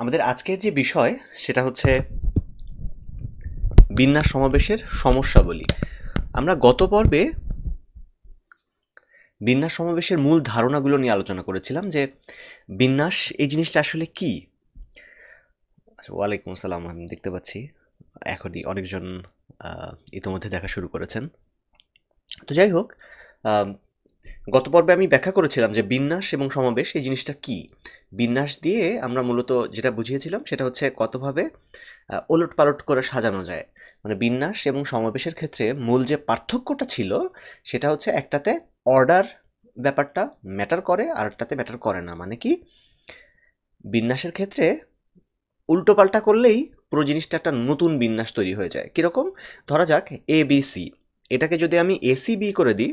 আমাদের আজকের যে বিষয় সেটা হচ্ছে বিন্যাস সমাবেশের সমস্যাবলী আমরা গত পর্বে বিন্যাস সমাবেশের মূল ধারণাগুলো নিয়ে আলোচনা করেছিলাম যে বিন্যাস এই জিনিসটা আসলে কি আচ্ছা ওয়ালাইকুম আসসালাম আমি দেখতে পাচ্ছি এখনই অনেকজন ইতোমধ্যে দেখা শুরু করেছেন তো যাই হোক গত পর্বে আমি ব্যাখ্যা করেছিলাম যে বিন্যাস এবং সমাবেশ এই জিনিসটা কি বিন্যাস দিয়ে আমরা মূলত যেটা বুঝিয়েছিলাম সেটা হচ্ছে কতভাবে ওলট পালট করে সাজানো যায় মানে বিন্যাস এবং সমাবেশের ক্ষেত্রে মূল যে পার্থক্যটা ছিল সেটা হচ্ছে একটাতে অর্ডার ব্যাপারটা ম্যাটার করে আর একটাতে ম্যাটার করে না মানে কি বিন্যাসের ক্ষেত্রে উল্টো পাল্টা করলেই পুরো জিনিসটা একটা নতুন বিন্যাস তৈরি হয়ে যায় কীরকম ধরা যাক এ বি সি এটাকে যদি আমি এসিবি করে দিই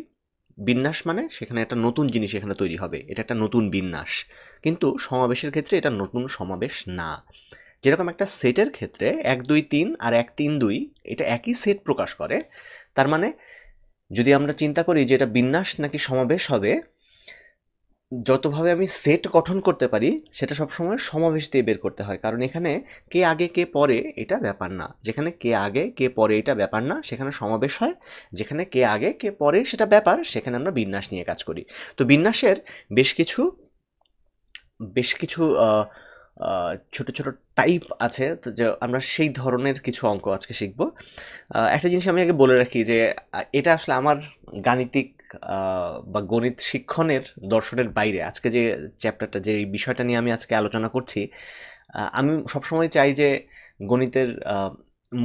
বিন্যাস মানে সেখানে একটা নতুন জিনিস এখানে তৈরি হবে এটা একটা নতুন বিন্যাস কিন্তু সমাবেশের ক্ষেত্রে এটা নতুন সমাবেশ না যেরকম একটা সেটের ক্ষেত্রে এক দুই তিন আর এক তিন দুই এটা একই সেট প্রকাশ করে তার মানে যদি আমরা চিন্তা করি যে এটা বিন্যাস নাকি সমাবেশ হবে যতভাবে আমি সেট গঠন করতে পারি সেটা সবসময় সমাবেশ দিয়ে বের করতে হয় কারণ এখানে কে আগে কে পরে এটা ব্যাপার না যেখানে কে আগে কে পরে এটা ব্যাপার না সেখানে সমাবেশ হয় যেখানে কে আগে কে পরে সেটা ব্যাপার সেখানে আমরা বিন্যাস নিয়ে কাজ করি তো বিন্যাসের বেশ কিছু বেশ কিছু ছোট ছোট টাইপ আছে তো যে আমরা সেই ধরনের কিছু অঙ্ক আজকে শিখব একটা জিনিস আমি আগে বলে রাখি যে এটা আসলে আমার গাণিতিক বা গণিত শিক্ষণের দর্শনের বাইরে আজকে যে চ্যাপ্টারটা যে বিষয়টা নিয়ে আমি আজকে আলোচনা করছি আমি সবসময় চাই যে গণিতের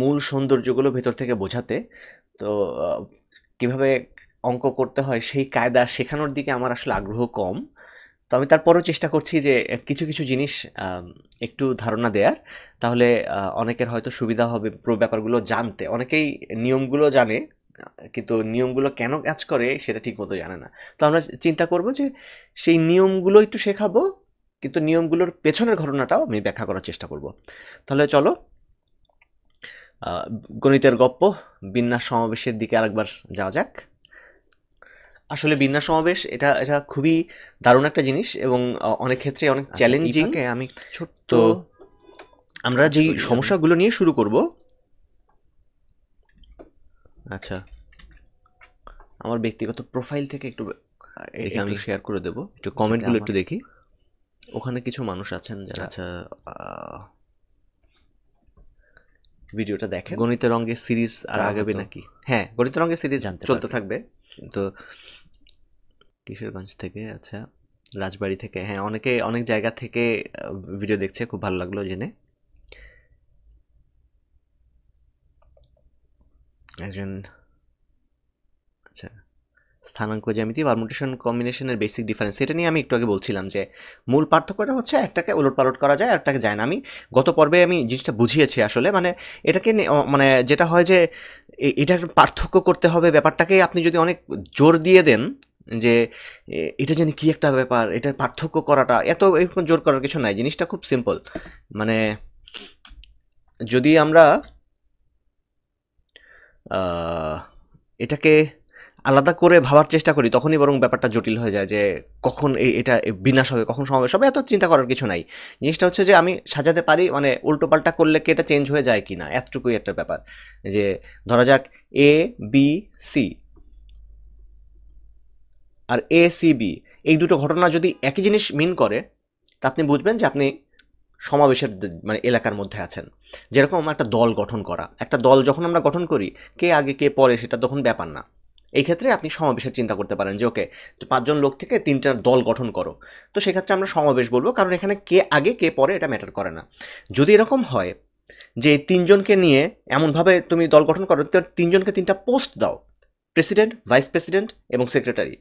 মূল সৌন্দর্যগুলো ভেতর থেকে বোঝাতে তো কিভাবে অঙ্ক করতে হয় সেই কায়দা শেখানোর দিকে আমার আসলে আগ্রহ কম তো আমি তারপরেও চেষ্টা করছি যে কিছু কিছু জিনিস একটু ধারণা দেওয়ার তাহলে অনেকের হয়তো সুবিধা হবে পুরো ব্যাপারগুলো জানতে অনেকেই নিয়মগুলো জানে কিন্তু নিয়মগুলো কেন কাজ করে সেটা ঠিক মতো জানে না তো আমরা চিন্তা করব যে সেই নিয়মগুলো একটু শেখাবো কিন্তু নিয়মগুলোর পেছনের ঘটনাটাও আমি ব্যাখ্যা করার চেষ্টা করব তাহলে চলো গণিতের গপ্প বিন্যাস সমাবেশের দিকে আরেকবার যাওয়া যাক আসলে বিন্যাস সমাবেশ এটা এটা খুবই দারুণ একটা জিনিস এবং অনেক ক্ষেত্রে অনেক চ্যালেঞ্জিং আমি ছোট্ট আমরা যেই সমস্যাগুলো নিয়ে শুরু করব আচ্ছা আমার ব্যক্তিগত প্রোফাইল থেকে একটু দেখে আমি শেয়ার করে দেবো একটু কমেন্টগুলো একটু দেখি ওখানে কিছু মানুষ আছেন যারা আচ্ছা ভিডিওটা দেখেন গণিতের রঙের সিরিজ আর আগাবে নাকি হ্যাঁ গণিতের রঙের সিরিজ চলতে থাকবে তো কিশোরগঞ্জ থেকে আচ্ছা রাজবাড়ি থেকে হ্যাঁ অনেকে অনেক জায়গা থেকে ভিডিও দেখছে খুব ভালো লাগলো জেনে একজন আচ্ছা স্থানাঙ্ক জ্যামিতি মোটেশন কম্বিনেশনের বেসিক ডিফারেন্স এটা নিয়ে আমি একটু আগে বলছিলাম যে মূল পার্থক্যটা হচ্ছে একটাকে ওলট পালট করা যায় একটাকে যায় না আমি গত পর্বে আমি জিনিসটা বুঝিয়েছি আসলে মানে এটাকে মানে যেটা হয় যে এটার পার্থক্য করতে হবে ব্যাপারটাকে আপনি যদি অনেক জোর দিয়ে দেন যে এটা যেন কী একটা ব্যাপার এটার পার্থক্য করাটা এত এরকম জোর করার কিছু নাই জিনিসটা খুব সিম্পল মানে যদি আমরা এটাকে আলাদা করে ভাবার চেষ্টা করি তখনই বরং ব্যাপারটা জটিল হয়ে যায় যে কখন এই এটা বিনাশ হবে কখন সমাবেশ হবে এত চিন্তা করার কিছু নাই জিনিসটা হচ্ছে যে আমি সাজাতে পারি মানে উল্টোপাল্টা করলে কি এটা চেঞ্জ হয়ে যায় কি না এতটুকুই একটা ব্যাপার যে ধরা যাক এ বি সি আর এ সি বি এই দুটো ঘটনা যদি একই জিনিস মিন করে তা আপনি বুঝবেন যে আপনি সমাবেশের মানে এলাকার মধ্যে আছেন যেরকম একটা দল গঠন করা একটা দল যখন আমরা গঠন করি কে আগে কে পরে সেটা তখন ব্যাপার না এই ক্ষেত্রে আপনি সমাবেশের চিন্তা করতে পারেন যে ওকে পাঁচজন লোক থেকে তিনটার দল গঠন করো তো সেক্ষেত্রে আমরা সমাবেশ বলবো কারণ এখানে কে আগে কে পরে এটা ম্যাটার করে না যদি এরকম হয় যে তিনজনকে নিয়ে এমনভাবে তুমি দল গঠন করো তিনজনকে তিনটা পোস্ট দাও প্রেসিডেন্ট ভাইস প্রেসিডেন্ট এবং সেক্রেটারি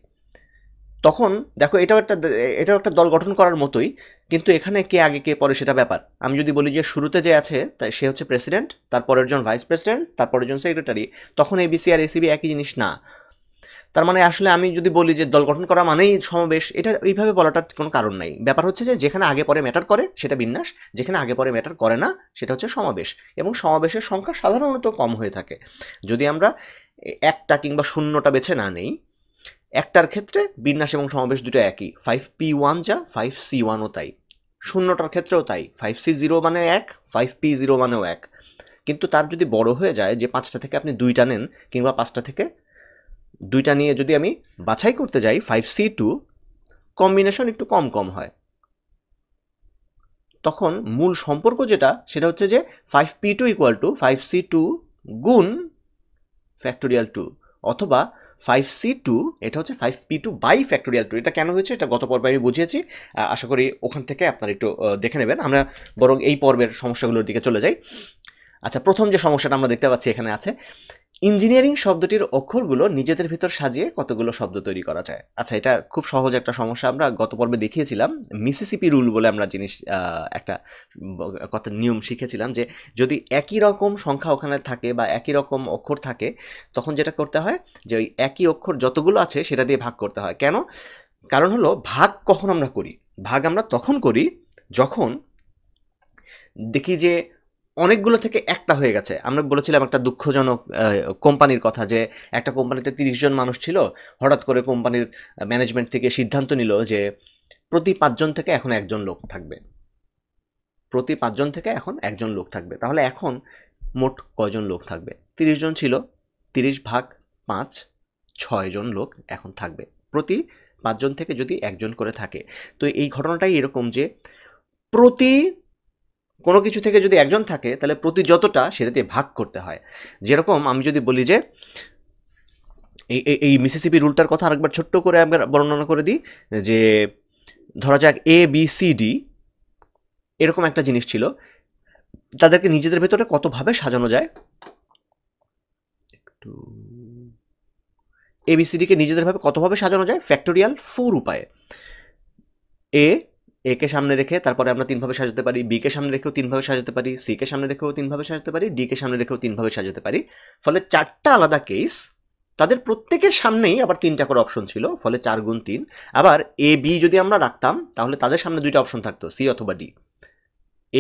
তখন দেখো এটাও একটা এটাও একটা দল গঠন করার মতোই কিন্তু এখানে কে আগে কে পরে সেটা ব্যাপার আমি যদি বলি যে শুরুতে যে আছে তাই সে হচ্ছে প্রেসিডেন্ট তারপরের জন ভাইস প্রেসিডেন্ট তারপরের জন সেক্রেটারি তখন এবিসি আর এসিবি একই জিনিস না তার মানে আসলে আমি যদি বলি যে দল গঠন করা মানেই সমাবেশ এটা এইভাবে বলাটার কোনো কারণ নাই ব্যাপার হচ্ছে যে যেখানে আগে পরে ম্যাটার করে সেটা বিন্যাস যেখানে আগে পরে ম্যাটার করে না সেটা হচ্ছে সমাবেশ এবং সমাবেশের সংখ্যা সাধারণত কম হয়ে থাকে যদি আমরা একটা কিংবা শূন্যটা বেছে না নেই একটার ক্ষেত্রে বিন্যাস এবং সমাবেশ দুটো একই ফাইভ পি ওয়ান যা ফাইভ সি ওয়ানও তাই শূন্যটার ক্ষেত্রেও তাই ফাইভ সি জিরো মানে এক ফাইভ পি জিরো মানেও এক কিন্তু তার যদি বড় হয়ে যায় যে পাঁচটা থেকে আপনি দুইটা নেন কিংবা পাঁচটা থেকে দুইটা নিয়ে যদি আমি বাছাই করতে যাই ফাইভ সি টু কম্বিনেশন একটু কম কম হয় তখন মূল সম্পর্ক যেটা সেটা হচ্ছে যে five P two equal to five C two গুণ ফ্যাক্টোরিয়াল টু অথবা ফাইভ সি টু এটা হচ্ছে five P two by factorial two এটা কেন হয়েছে এটা গত পর্বে আমি বুঝিয়েছি আশা করি ওখান থেকে আপনারা একটু দেখে নেবেন আমরা বরং এই পর্বের সমস্যাগুলোর দিকে চলে যাই আচ্ছা প্রথম যে সমস্যাটা আমরা দেখতে পাচ্ছি এখানে আছে ইঞ্জিনিয়ারিং শব্দটির অক্ষরগুলো নিজেদের ভিতর সাজিয়ে কতগুলো শব্দ তৈরি করা যায় আচ্ছা এটা খুব সহজ একটা সমস্যা আমরা গত পর্বে দেখিয়েছিলাম মিসিসিপি রুল বলে আমরা জিনিস একটা কথা নিয়ম শিখেছিলাম যে যদি একই রকম সংখ্যা ওখানে থাকে বা একই রকম অক্ষর থাকে তখন যেটা করতে হয় যে ওই একই অক্ষর যতগুলো আছে সেটা দিয়ে ভাগ করতে হয় কেন কারণ হলো ভাগ কখন আমরা করি ভাগ আমরা তখন করি যখন দেখি যে অনেকগুলো থেকে একটা হয়ে গেছে আমরা বলেছিলাম একটা দুঃখজনক কোম্পানির কথা যে একটা কোম্পানিতে তিরিশ জন মানুষ ছিল হঠাৎ করে কোম্পানির ম্যানেজমেন্ট থেকে সিদ্ধান্ত নিল যে প্রতি পাঁচজন থেকে এখন একজন লোক থাকবে প্রতি পাঁচজন থেকে এখন একজন লোক থাকবে তাহলে এখন মোট কয়জন লোক থাকবে তিরিশ জন ছিল তিরিশ ভাগ পাঁচ ছয়জন লোক এখন থাকবে প্রতি পাঁচজন থেকে যদি একজন করে থাকে তো এই ঘটনাটাই এরকম যে প্রতি কোনো কিছু থেকে যদি একজন থাকে তাহলে প্রতি যতটা সেটাতে ভাগ করতে হয় যেরকম আমি যদি বলি যে এই এই মিসিসিপি রুলটার কথা আরেকবার ছোট্ট করে আমি বর্ণনা করে দিই যে ধরা যাক এ বি সি ডি এরকম একটা জিনিস ছিল তাদেরকে নিজেদের ভেতরে কতভাবে সাজানো যায় একটু এবিসিডিকে নিজেদেরভাবে কতভাবে সাজানো যায় ফ্যাক্টোরিয়াল ফোর উপায়ে এ এ কে সামনে রেখে তারপরে আমরা তিনভাবে সাজাতে পারি বি কে সামনে রেখেও তিনভাবে সাজাতে পারি সি কে সামনে রেখেও তিনভাবে সাজাতে পারি ডি কে সামনে রেখেও তিনভাবে সাজাতে পারি ফলে চারটা আলাদা কেস তাদের প্রত্যেকের সামনেই আবার তিনটা করে অপশন ছিল ফলে চার গুণ তিন আবার এ বি যদি আমরা রাখতাম তাহলে তাদের সামনে দুইটা অপশন থাকতো সি অথবা ডি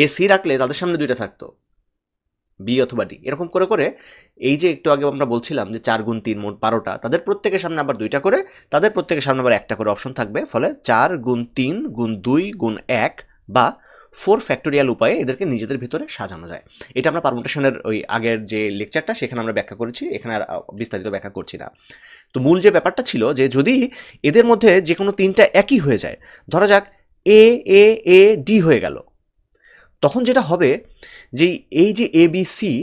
এ সি রাখলে তাদের সামনে দুইটা থাকতো বি অথবা ডি এরকম করে করে এই যে একটু আগে আমরা বলছিলাম যে চার গুণ তিন মোট বারোটা তাদের প্রত্যেকের সামনে আবার দুইটা করে তাদের প্রত্যেকের সামনে আবার একটা করে অপশন থাকবে ফলে চার গুণ তিন গুণ দুই গুণ এক বা ফোর ফ্যাক্টোরিয়াল উপায়ে এদেরকে নিজেদের ভিতরে সাজানো যায় এটা আমরা পারমুটেশনের ওই আগের যে লেকচারটা সেখানে আমরা ব্যাখ্যা করেছি এখানে আর বিস্তারিত ব্যাখ্যা করছি না তো মূল যে ব্যাপারটা ছিল যে যদি এদের মধ্যে যে কোনো তিনটা একই হয়ে যায় ধরা যাক এ এ এ ডি হয়ে গেল তখন যেটা হবে যে এই যে এবিসি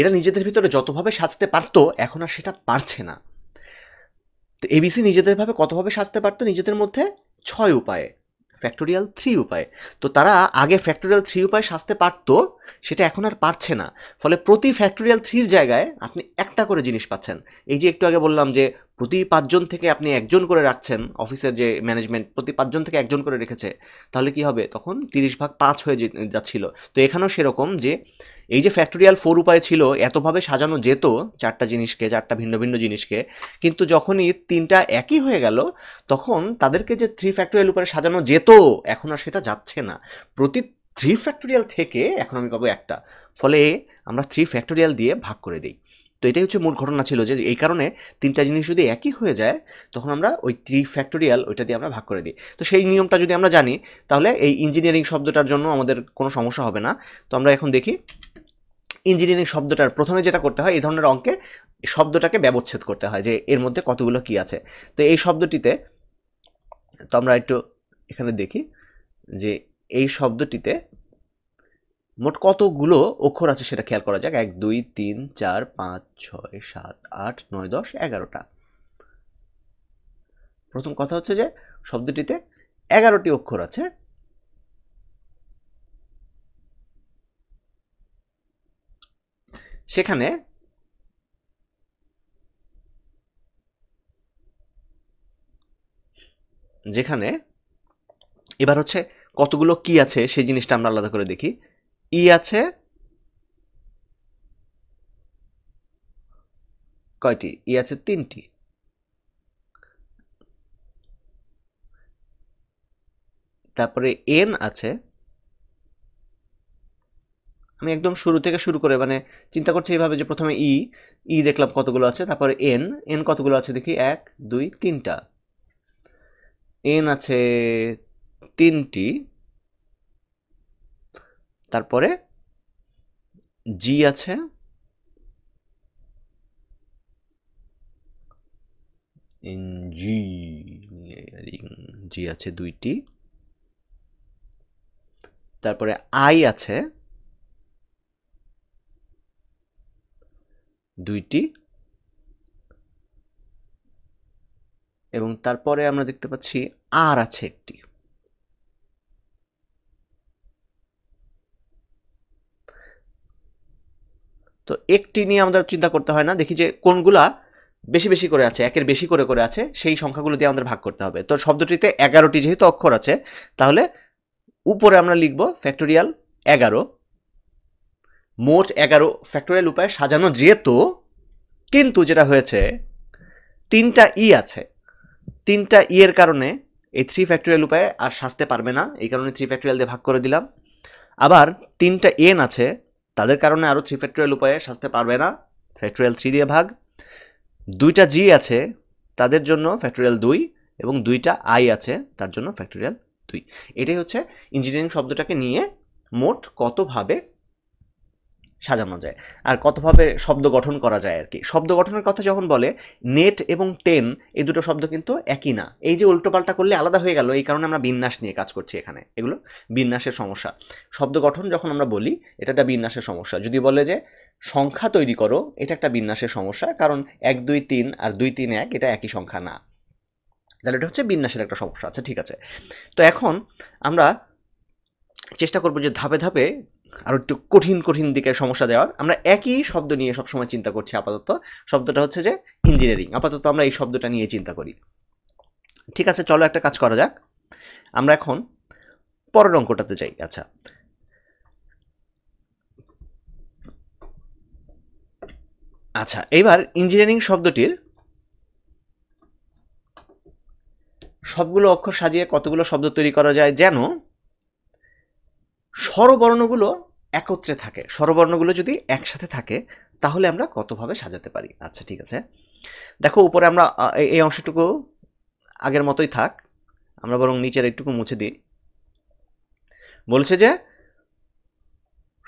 এরা নিজেদের ভিতরে যতভাবে সাজতে পারত এখন আর সেটা পারছে না তো এবিসি নিজেদেরভাবে কতভাবে সাজতে পারতো নিজেদের মধ্যে ছয় উপায়ে ফ্যাক্টোরিয়াল থ্রি উপায়ে তো তারা আগে ফ্যাক্টোরিয়াল থ্রি উপায়ে সাজতে পারতো সেটা এখন আর পারছে না ফলে প্রতি ফ্যাক্টোরিয়াল থ্রির জায়গায় আপনি একটা করে জিনিস পাচ্ছেন এই যে একটু আগে বললাম যে প্রতি পাঁচজন থেকে আপনি একজন করে রাখছেন অফিসের যে ম্যানেজমেন্ট প্রতি পাঁচজন থেকে একজন করে রেখেছে তাহলে কি হবে তখন তিরিশ ভাগ পাঁচ হয়ে যাচ্ছিল তো এখানেও সেরকম যে এই যে ফ্যাক্টোরিয়াল ফোর উপায় ছিল এতভাবে সাজানো যেত চারটা জিনিসকে চারটা ভিন্ন ভিন্ন জিনিসকে কিন্তু যখনই তিনটা একই হয়ে গেল তখন তাদেরকে যে থ্রি ফ্যাক্টোরিয়াল উপায় সাজানো যেত এখন আর সেটা যাচ্ছে না প্রতি থ্রি ফ্যাক্টোরিয়াল থেকে এখন আমি পাবো একটা ফলে আমরা থ্রি ফ্যাক্টোরিয়াল দিয়ে ভাগ করে দিই তো এটাই হচ্ছে মূল ঘটনা ছিল যে এই কারণে তিনটা জিনিস যদি একই হয়ে যায় তখন আমরা ওই থ্রি ফ্যাক্টোরিয়াল ওইটা দিয়ে আমরা ভাগ করে দিই তো সেই নিয়মটা যদি আমরা জানি তাহলে এই ইঞ্জিনিয়ারিং শব্দটার জন্য আমাদের কোনো সমস্যা হবে না তো আমরা এখন দেখি ইঞ্জিনিয়ারিং শব্দটার প্রথমে যেটা করতে হয় এই ধরনের অঙ্কে শব্দটাকে ব্যবচ্ছেদ করতে হয় যে এর মধ্যে কতগুলো কি আছে তো এই শব্দটিতে তো আমরা একটু এখানে দেখি যে এই শব্দটিতে মোট কতগুলো অক্ষর আছে সেটা খেয়াল করা যাক এক দুই তিন চার পাঁচ ছয় সাত আট নয় দশ এগারোটা প্রথম কথা হচ্ছে যে শব্দটিতে এগারোটি অক্ষর আছে সেখানে যেখানে এবার হচ্ছে কতগুলো কি আছে সেই জিনিসটা আমরা আলাদা করে দেখি ই আছে কয়টি ই আছে তিনটি তারপরে এন আছে আমি একদম শুরু থেকে শুরু করে মানে চিন্তা করছি এইভাবে যে প্রথমে ই e, ই e দেখলাম কতগুলো আছে তারপরে এন এন কতগুলো আছে দেখি এক দুই তিনটা এন আছে তিনটি তারপরে জি আছে জি আছে দুইটি তারপরে আই আছে দুইটি এবং তারপরে আমরা দেখতে পাচ্ছি আর আছে একটি তো একটি নিয়ে আমাদের চিন্তা করতে হয় না দেখি যে কোনগুলা বেশি বেশি করে আছে একের বেশি করে করে আছে সেই সংখ্যাগুলো দিয়ে আমাদের ভাগ করতে হবে তো শব্দটিতে এগারোটি যেহেতু অক্ষর আছে তাহলে উপরে আমরা লিখব ফ্যাক্টোরিয়াল এগারো মোট এগারো ফ্যাক্টোরিয়াল উপায়ে সাজানো যেত কিন্তু যেটা হয়েছে তিনটা ই আছে তিনটা ই এর কারণে এই থ্রি ফ্যাক্টোরিয়াল উপায়ে আর সাজতে পারবে না এই কারণে থ্রি ফ্যাক্টোরিয়াল দিয়ে ভাগ করে দিলাম আবার তিনটা এন আছে তাদের কারণে আরও থ্রি ফ্যাক্টোরিয়াল উপায়ে সাজতে পারবে না ফ্যাক্টোরিয়াল থ্রি দিয়ে ভাগ দুইটা জি আছে তাদের জন্য ফ্যাক্টোরিয়াল দুই এবং দুইটা আই আছে তার জন্য ফ্যাক্টোরিয়াল দুই এটাই হচ্ছে ইঞ্জিনিয়ারিং শব্দটাকে নিয়ে মোট কতভাবে সাজানো যায় আর কতভাবে শব্দ গঠন করা যায় আর কি শব্দ গঠনের কথা যখন বলে নেট এবং টেন এই দুটো শব্দ কিন্তু একই না এই যে উল্টোপাল্টা করলে আলাদা হয়ে গেল এই কারণে আমরা বিন্যাস নিয়ে কাজ করছি এখানে এগুলো বিন্যাসের সমস্যা শব্দ গঠন যখন আমরা বলি এটা একটা বিন্যাসের সমস্যা যদি বলে যে সংখ্যা তৈরি করো এটা একটা বিন্যাসের সমস্যা কারণ এক দুই তিন আর দুই তিন এক এটা একই সংখ্যা না তাহলে এটা হচ্ছে বিন্যাসের একটা সমস্যা আচ্ছা ঠিক আছে তো এখন আমরা চেষ্টা করবো যে ধাপে ধাপে আরও একটু কঠিন কঠিন দিকে সমস্যা দেওয়ার আমরা একই শব্দ নিয়ে সবসময় চিন্তা করছি আপাতত শব্দটা হচ্ছে যে ইঞ্জিনিয়ারিং আপাতত আমরা এই শব্দটা নিয়ে চিন্তা করি ঠিক আছে চলো একটা কাজ করা যাক আমরা এখন পরের অঙ্কটাতে যাই আচ্ছা আচ্ছা এবার ইঞ্জিনিয়ারিং শব্দটির সবগুলো অক্ষর সাজিয়ে কতগুলো শব্দ তৈরি করা যায় যেন স্বরবর্ণগুলো একত্রে থাকে স্বরবর্ণগুলো যদি একসাথে থাকে তাহলে আমরা কতভাবে সাজাতে পারি আচ্ছা ঠিক আছে দেখো উপরে আমরা এই অংশটুকু আগের মতোই থাক আমরা বরং নিচের একটুকু মুছে দিই বলছে যে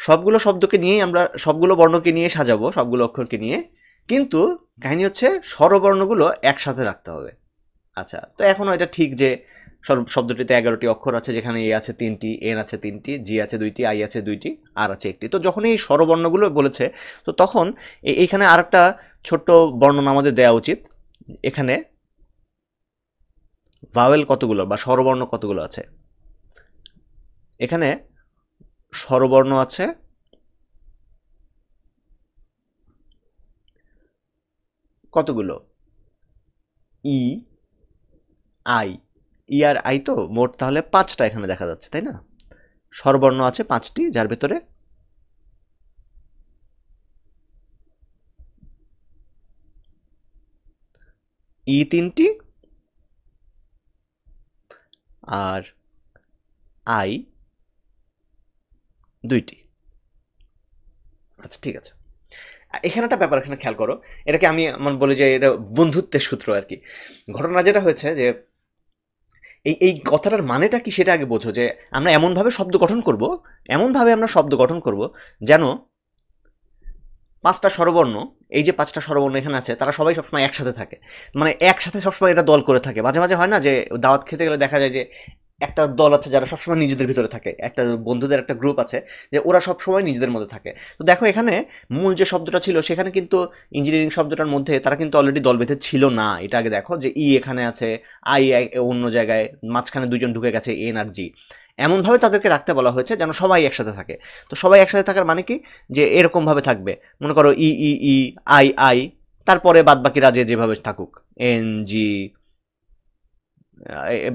সবগুলো শব্দকে নিয়ে আমরা সবগুলো বর্ণকে নিয়ে সাজাবো সবগুলো অক্ষরকে নিয়ে কিন্তু কাহিনী হচ্ছে স্বরবর্ণগুলো একসাথে রাখতে হবে আচ্ছা তো এখনও এটা ঠিক যে শব্দটিতে এগারোটি অক্ষর আছে যেখানে এ আছে তিনটি এন আছে তিনটি জি আছে দুইটি আই আছে দুইটি আর আছে একটি তো যখন এই স্বরবর্ণগুলো বলেছে তো তখন এইখানে আর একটা ছোট্ট বর্ণনা আমাদের দেওয়া উচিত এখানে ভাওয়েল কতগুলো বা স্বরবর্ণ কতগুলো আছে এখানে স্বরবর্ণ আছে কতগুলো ই আই ই আর আই তো মোট তাহলে পাঁচটা এখানে দেখা যাচ্ছে তাই না স্বরবর্ণ আছে পাঁচটি যার ভেতরে ই তিনটি আর আই দুইটি আচ্ছা ঠিক আছে এখানে একটা ব্যাপার এখানে খেয়াল করো এটাকে আমি আমার বলি যে এটা বন্ধুত্বের সূত্র আর কি ঘটনা যেটা হয়েছে যে এই এই কথাটার মানেটা কি সেটা আগে বোঝো যে আমরা এমনভাবে শব্দ গঠন করব এমনভাবে আমরা শব্দ গঠন করব যেন পাঁচটা স্বরবর্ণ এই যে পাঁচটা স্বরবর্ণ এখানে আছে তারা সবাই সবসময় একসাথে থাকে মানে একসাথে সবসময় এটা দল করে থাকে মাঝে মাঝে হয় না যে দাওয়াত খেতে গেলে দেখা যায় যে একটা দল আছে যারা সবসময় নিজেদের ভিতরে থাকে একটা বন্ধুদের একটা গ্রুপ আছে যে ওরা সবসময় নিজেদের মধ্যে থাকে তো দেখো এখানে মূল যে শব্দটা ছিল সেখানে কিন্তু ইঞ্জিনিয়ারিং শব্দটার মধ্যে তারা কিন্তু অলরেডি দলভেদে ছিল না এটা আগে দেখো যে ই e এখানে আছে আই অন্য জায়গায় মাঝখানে দুজন ঢুকে গেছে এন আর জি এমনভাবে তাদেরকে রাখতে বলা হয়েছে যেন সবাই একসাথে থাকে তো সবাই একসাথে থাকার মানে কি যে এরকমভাবে থাকবে মনে করো ই ই ই আই আই তারপরে বাদবাকিরা যে যেভাবে থাকুক এন জি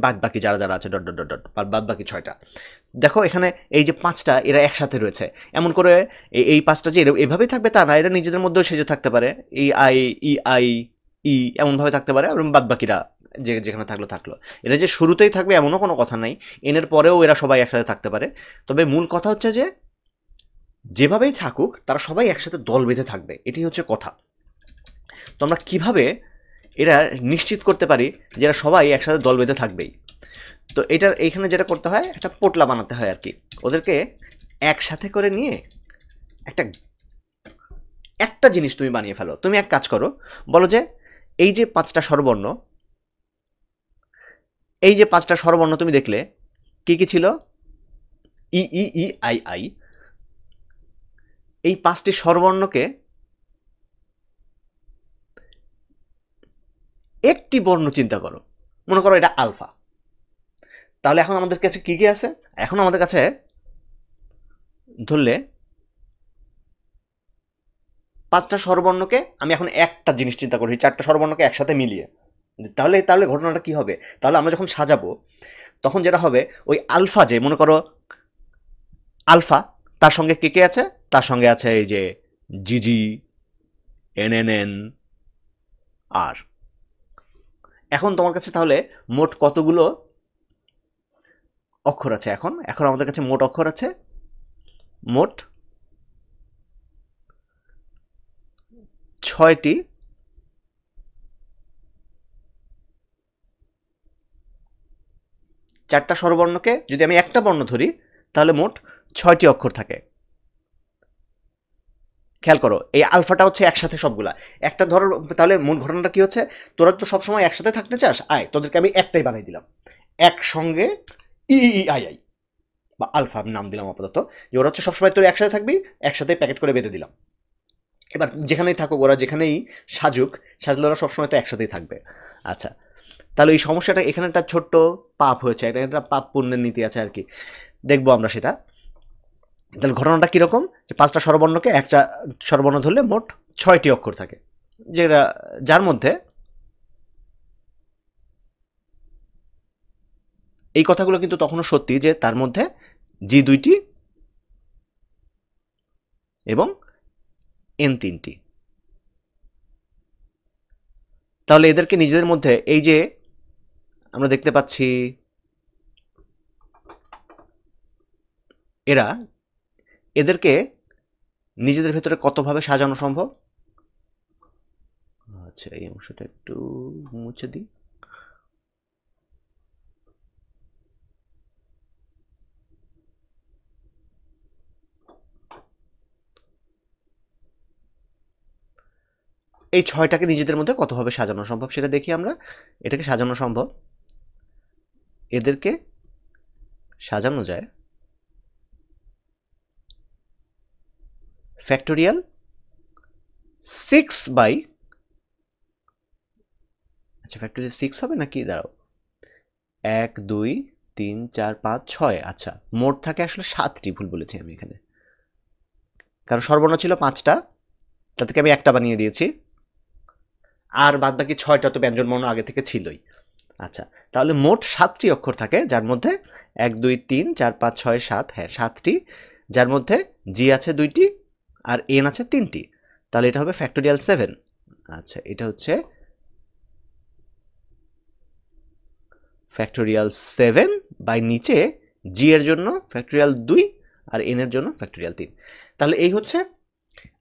বাদ বাকি যারা যারা আছে ডট ডট ডট ডট বাদ বাকি ছয়টা দেখো এখানে এই যে পাঁচটা এরা একসাথে রয়েছে এমন করে এই পাঁচটা যে এভাবেই থাকবে তা না এরা নিজেদের মধ্যেও সেজে থাকতে পারে এই আই ই আই ই এমনভাবে থাকতে পারে এবং বাদ বাকিরা যে যেখানে থাকলো থাকলো এরা যে শুরুতেই থাকবে এমনও কোনো কথা নাই এনের পরেও এরা সবাই একসাথে থাকতে পারে তবে মূল কথা হচ্ছে যে যেভাবেই থাকুক তারা সবাই একসাথে দল বেঁধে থাকবে এটি হচ্ছে কথা তো আমরা কীভাবে এটা নিশ্চিত করতে পারি এরা সবাই একসাথে দল বেঁধে থাকবেই তো এটার এইখানে যেটা করতে হয় একটা পোটলা বানাতে হয় আর কি ওদেরকে একসাথে করে নিয়ে একটা একটা জিনিস তুমি বানিয়ে ফেলো তুমি এক কাজ করো বলো যে এই যে পাঁচটা স্বরবর্ণ এই যে পাঁচটা স্বরবর্ণ তুমি দেখলে কি কি ছিল ই ই ই আই আই এই পাঁচটি স্বরবর্ণকে একটি বর্ণ চিন্তা করো মনে করো এটা আলফা তাহলে এখন আমাদের কাছে কী কী আছে এখন আমাদের কাছে ধরলে পাঁচটা স্বরবর্ণকে আমি এখন একটা জিনিস চিন্তা করি চারটা স্বরবর্ণকে একসাথে মিলিয়ে তাহলে তাহলে ঘটনাটা কি হবে তাহলে আমরা যখন সাজাবো তখন যেটা হবে ওই আলফা যে মনে করো আলফা তার সঙ্গে কে কে আছে তার সঙ্গে আছে এই যে জিজি এন এন এন আর এখন তোমার কাছে তাহলে মোট কতগুলো অক্ষর আছে এখন এখন আমাদের কাছে মোট অক্ষর আছে মোট ছয়টি চারটা স্বরবর্ণকে যদি আমি একটা বর্ণ ধরি তাহলে মোট ছয়টি অক্ষর থাকে খেয়াল করো এই আলফাটা হচ্ছে একসাথে সবগুলা একটা ধরো তাহলে মূল ঘটনাটা কী হচ্ছে তোরা তো সবসময় একসাথে থাকতে চাস আয় তোদেরকে আমি একটাই বানিয়ে দিলাম একসঙ্গে ই ই আই আই বা আলফা নাম দিলাম আপাতত যে ওরা হচ্ছে সবসময় তোর একসাথে থাকবি একসাথে প্যাকেট করে বেঁধে দিলাম এবার যেখানেই থাকুক ওরা যেখানেই সাজুক সাজলে ওরা সবসময় তো একসাথেই থাকবে আচ্ছা তাহলে এই সমস্যাটা এখানে একটা ছোট্ট পাপ হয়েছে এটা একটা পাপ পুণ্যের নীতি আছে আর কি দেখবো আমরা সেটা তাহলে ঘটনাটা কীরকম যে পাঁচটা স্বরবর্ণকে একটা স্বরবর্ণ ধরলে মোট ছয়টি অক্ষর থাকে যেটা যার মধ্যে এই কথাগুলো কিন্তু তখনও সত্যি যে তার মধ্যে জি দুইটি এবং এন তিনটি তাহলে এদেরকে নিজেদের মধ্যে এই যে আমরা দেখতে পাচ্ছি এরা এদেরকে নিজেদের ভেতরে কতভাবে সাজানো সম্ভব আচ্ছা এই অংশটা একটু মুছে দিই এই ছয়টাকে নিজেদের মধ্যে কতভাবে সাজানো সম্ভব সেটা দেখি আমরা এটাকে সাজানো সম্ভব এদেরকে সাজানো যায় ফ্যাক্টোরিয়াল সিক্স বাই আচ্ছা ফ্যাক্টোরিয়াল সিক্স হবে নাকি দাঁড়াও এক দুই তিন চার পাঁচ ছয় আচ্ছা মোট থাকে আসলে সাতটি ভুল বলেছি আমি এখানে কারণ সর্বর্ণ ছিল পাঁচটা তা থেকে আমি একটা বানিয়ে দিয়েছি আর বাদ বাকি ছয়টা তো ব্যঞ্জনবর্ণ আগে থেকে ছিলই আচ্ছা তাহলে মোট সাতটি অক্ষর থাকে যার মধ্যে এক দুই তিন চার পাঁচ ছয় সাত হ্যাঁ সাতটি যার মধ্যে জি আছে দুইটি আর এন আছে তিনটি তাহলে এটা হবে ফ্যাক্টোরিয়াল সেভেন আচ্ছা এটা হচ্ছে ফ্যাক্টোরিয়াল সেভেন বাই নিচে জি এর জন্য ফ্যাক্টোরিয়াল দুই আর এন এর জন্য ফ্যাক্টোরিয়াল তিন তাহলে এই হচ্ছে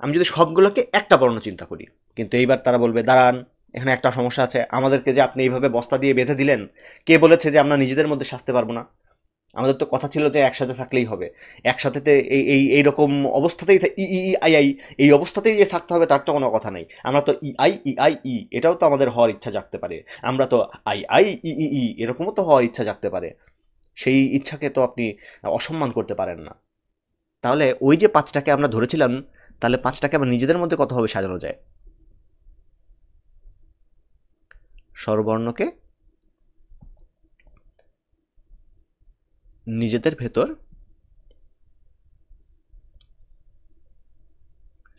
আমি যদি সবগুলোকে একটা বর্ণ চিন্তা করি কিন্তু এইবার তারা বলবে দাঁড়ান এখানে একটা সমস্যা আছে আমাদেরকে যে আপনি এইভাবে বস্তা দিয়ে বেঁধে দিলেন কে বলেছে যে আমরা নিজেদের মধ্যে সাজতে পারবো না আমাদের তো কথা ছিল যে একসাথে থাকলেই হবে একসাথে এই এই রকম অবস্থাতেই ই ই আই আই এই অবস্থাতেই যে থাকতে হবে তার তো কোনো কথা নেই আমরা তো ই আই ই আই ই এটাও তো আমাদের হওয়ার ইচ্ছা জাগতে পারে আমরা তো আই আই ই ই ই এরকমও তো হওয়ার ইচ্ছা জাগতে পারে সেই ইচ্ছাকে তো আপনি অসম্মান করতে পারেন না তাহলে ওই যে পাঁচটাকে আমরা ধরেছিলাম তাহলে পাঁচটাকে আমরা নিজেদের মধ্যে কতভাবে সাজানো যায় স্বরবর্ণকে নিজেদের ভেতর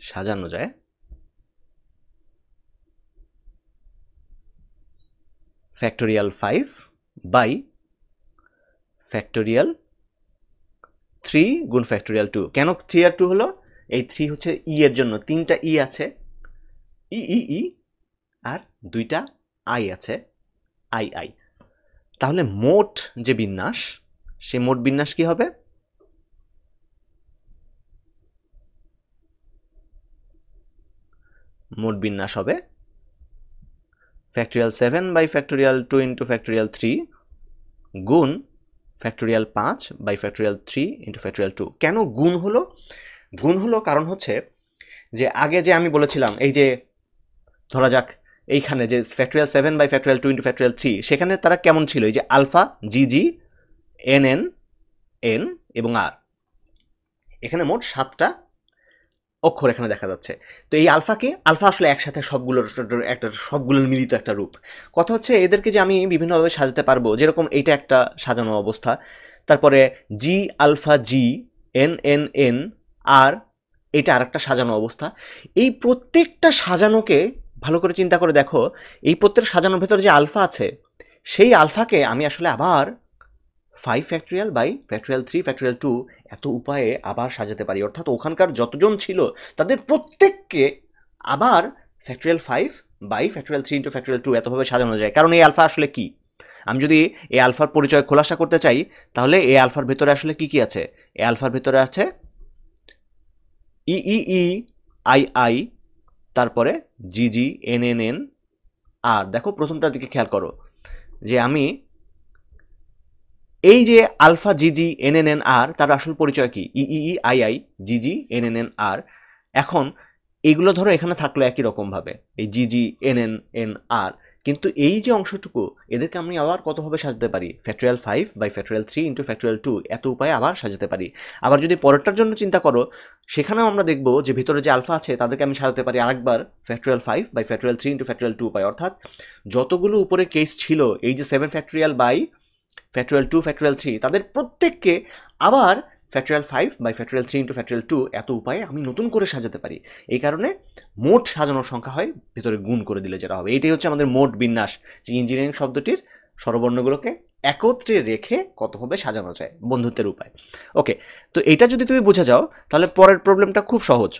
সাজানো যায় factorial five by factorial three গুণ ফ্যাক্টোরিয়াল টু কেন থ্রি আর টু হলো এই থ্রি হচ্ছে ই e এর জন্য তিনটা ই e আছে ই ই ই আর দুইটা আই আছে আই আই তাহলে মোট যে বিন্যাস সে মোট বিন্যাস কী হবে মোট বিন্যাস হবে factorial seven by factorial two into factorial three গুণ ফ্যাক্টোরিয়াল পাঁচ by factorial three into factorial two কেন গুণ হলো গুণ হলো কারণ হচ্ছে যে আগে যে আমি বলেছিলাম এই যে ধরা যাক এইখানে যে factorial seven by factorial two into factorial three সেখানে তারা কেমন ছিল এই যে alpha G G N N N এবং আর এখানে মোট সাতটা অক্ষর এখানে দেখা যাচ্ছে তো এই আলফাকে আলফা আসলে একসাথে সবগুলোর একটা সবগুলোর মিলিত একটা রূপ কথা হচ্ছে এদেরকে যে আমি বিভিন্নভাবে সাজাতে পারবো যেরকম এইটা একটা সাজানো অবস্থা তারপরে G alpha G N N N R এটা আর একটা সাজানো অবস্থা এই প্রত্যেকটা সাজানোকে ভালো করে চিন্তা করে দেখো এই প্রত্যেক সাজানোর ভেতরে যে আলফা আছে সেই আলফাকে আমি আসলে আবার five factorial by factorial three factorial two এত উপায়ে আবার সাজাতে পারি অর্থাৎ ওখানকার যতজন ছিল তাদের প্রত্যেককে আবার factorial five by factorial three into factorial two এতভাবে সাজানো যায় কারণ এই আলফা আসলে কী আমি যদি এ আলফার পরিচয় খোলাসা করতে চাই তাহলে এ আলফার ভেতরে আসলে কি কি আছে এ আলফার ভেতরে আছে ই ই ই আই আই তারপরে G G N N N R দেখো প্রথমটার দিকে খেয়াল করো যে আমি এই যে আলফা জিজি এনএনএন আর তার আসল পরিচয় কি ইই আই আই জিজি এনএনএন আর এখন এগুলো ধরো এখানে থাকলো একই রকমভাবে এই জিজি এনএন এন আর কিন্তু এই যে অংশটুকু এদেরকে আমি আবার কতভাবে সাজাতে পারি factorial five by factorial three into factorial two এত উপায়ে আবার সাজাতে পারি আবার যদি পরেরটার জন্য চিন্তা করো সেখানেও আমরা দেখব যে ভিতরে যে আলফা আছে তাদেরকে আমি সাজাতে পারি আরেকবার factorial five by factorial three into factorial two উপায় অর্থাৎ যতগুলো উপরে কেস ছিল এই যে seven factorial by factorial two factorial three তাদের প্রত্যেককে আবার factorial five by factorial three into factorial two এত উপায়ে আমি নতুন করে সাজাতে পারি এই কারণে মোট সাজানোর সংখ্যা হয় ভেতরে গুণ করে দিলে যেটা হবে এইটাই হচ্ছে আমাদের মোট বিন্যাস যে ইঞ্জিনিয়ারিং শব্দটির স্বরবর্ণগুলোকে একত্রে রেখে কতভাবে সাজানো যায় বন্ধুত্বের উপায় ওকে তো এটা যদি তুমি বোঝা যাও তাহলে পরের প্রবলেমটা খুব সহজ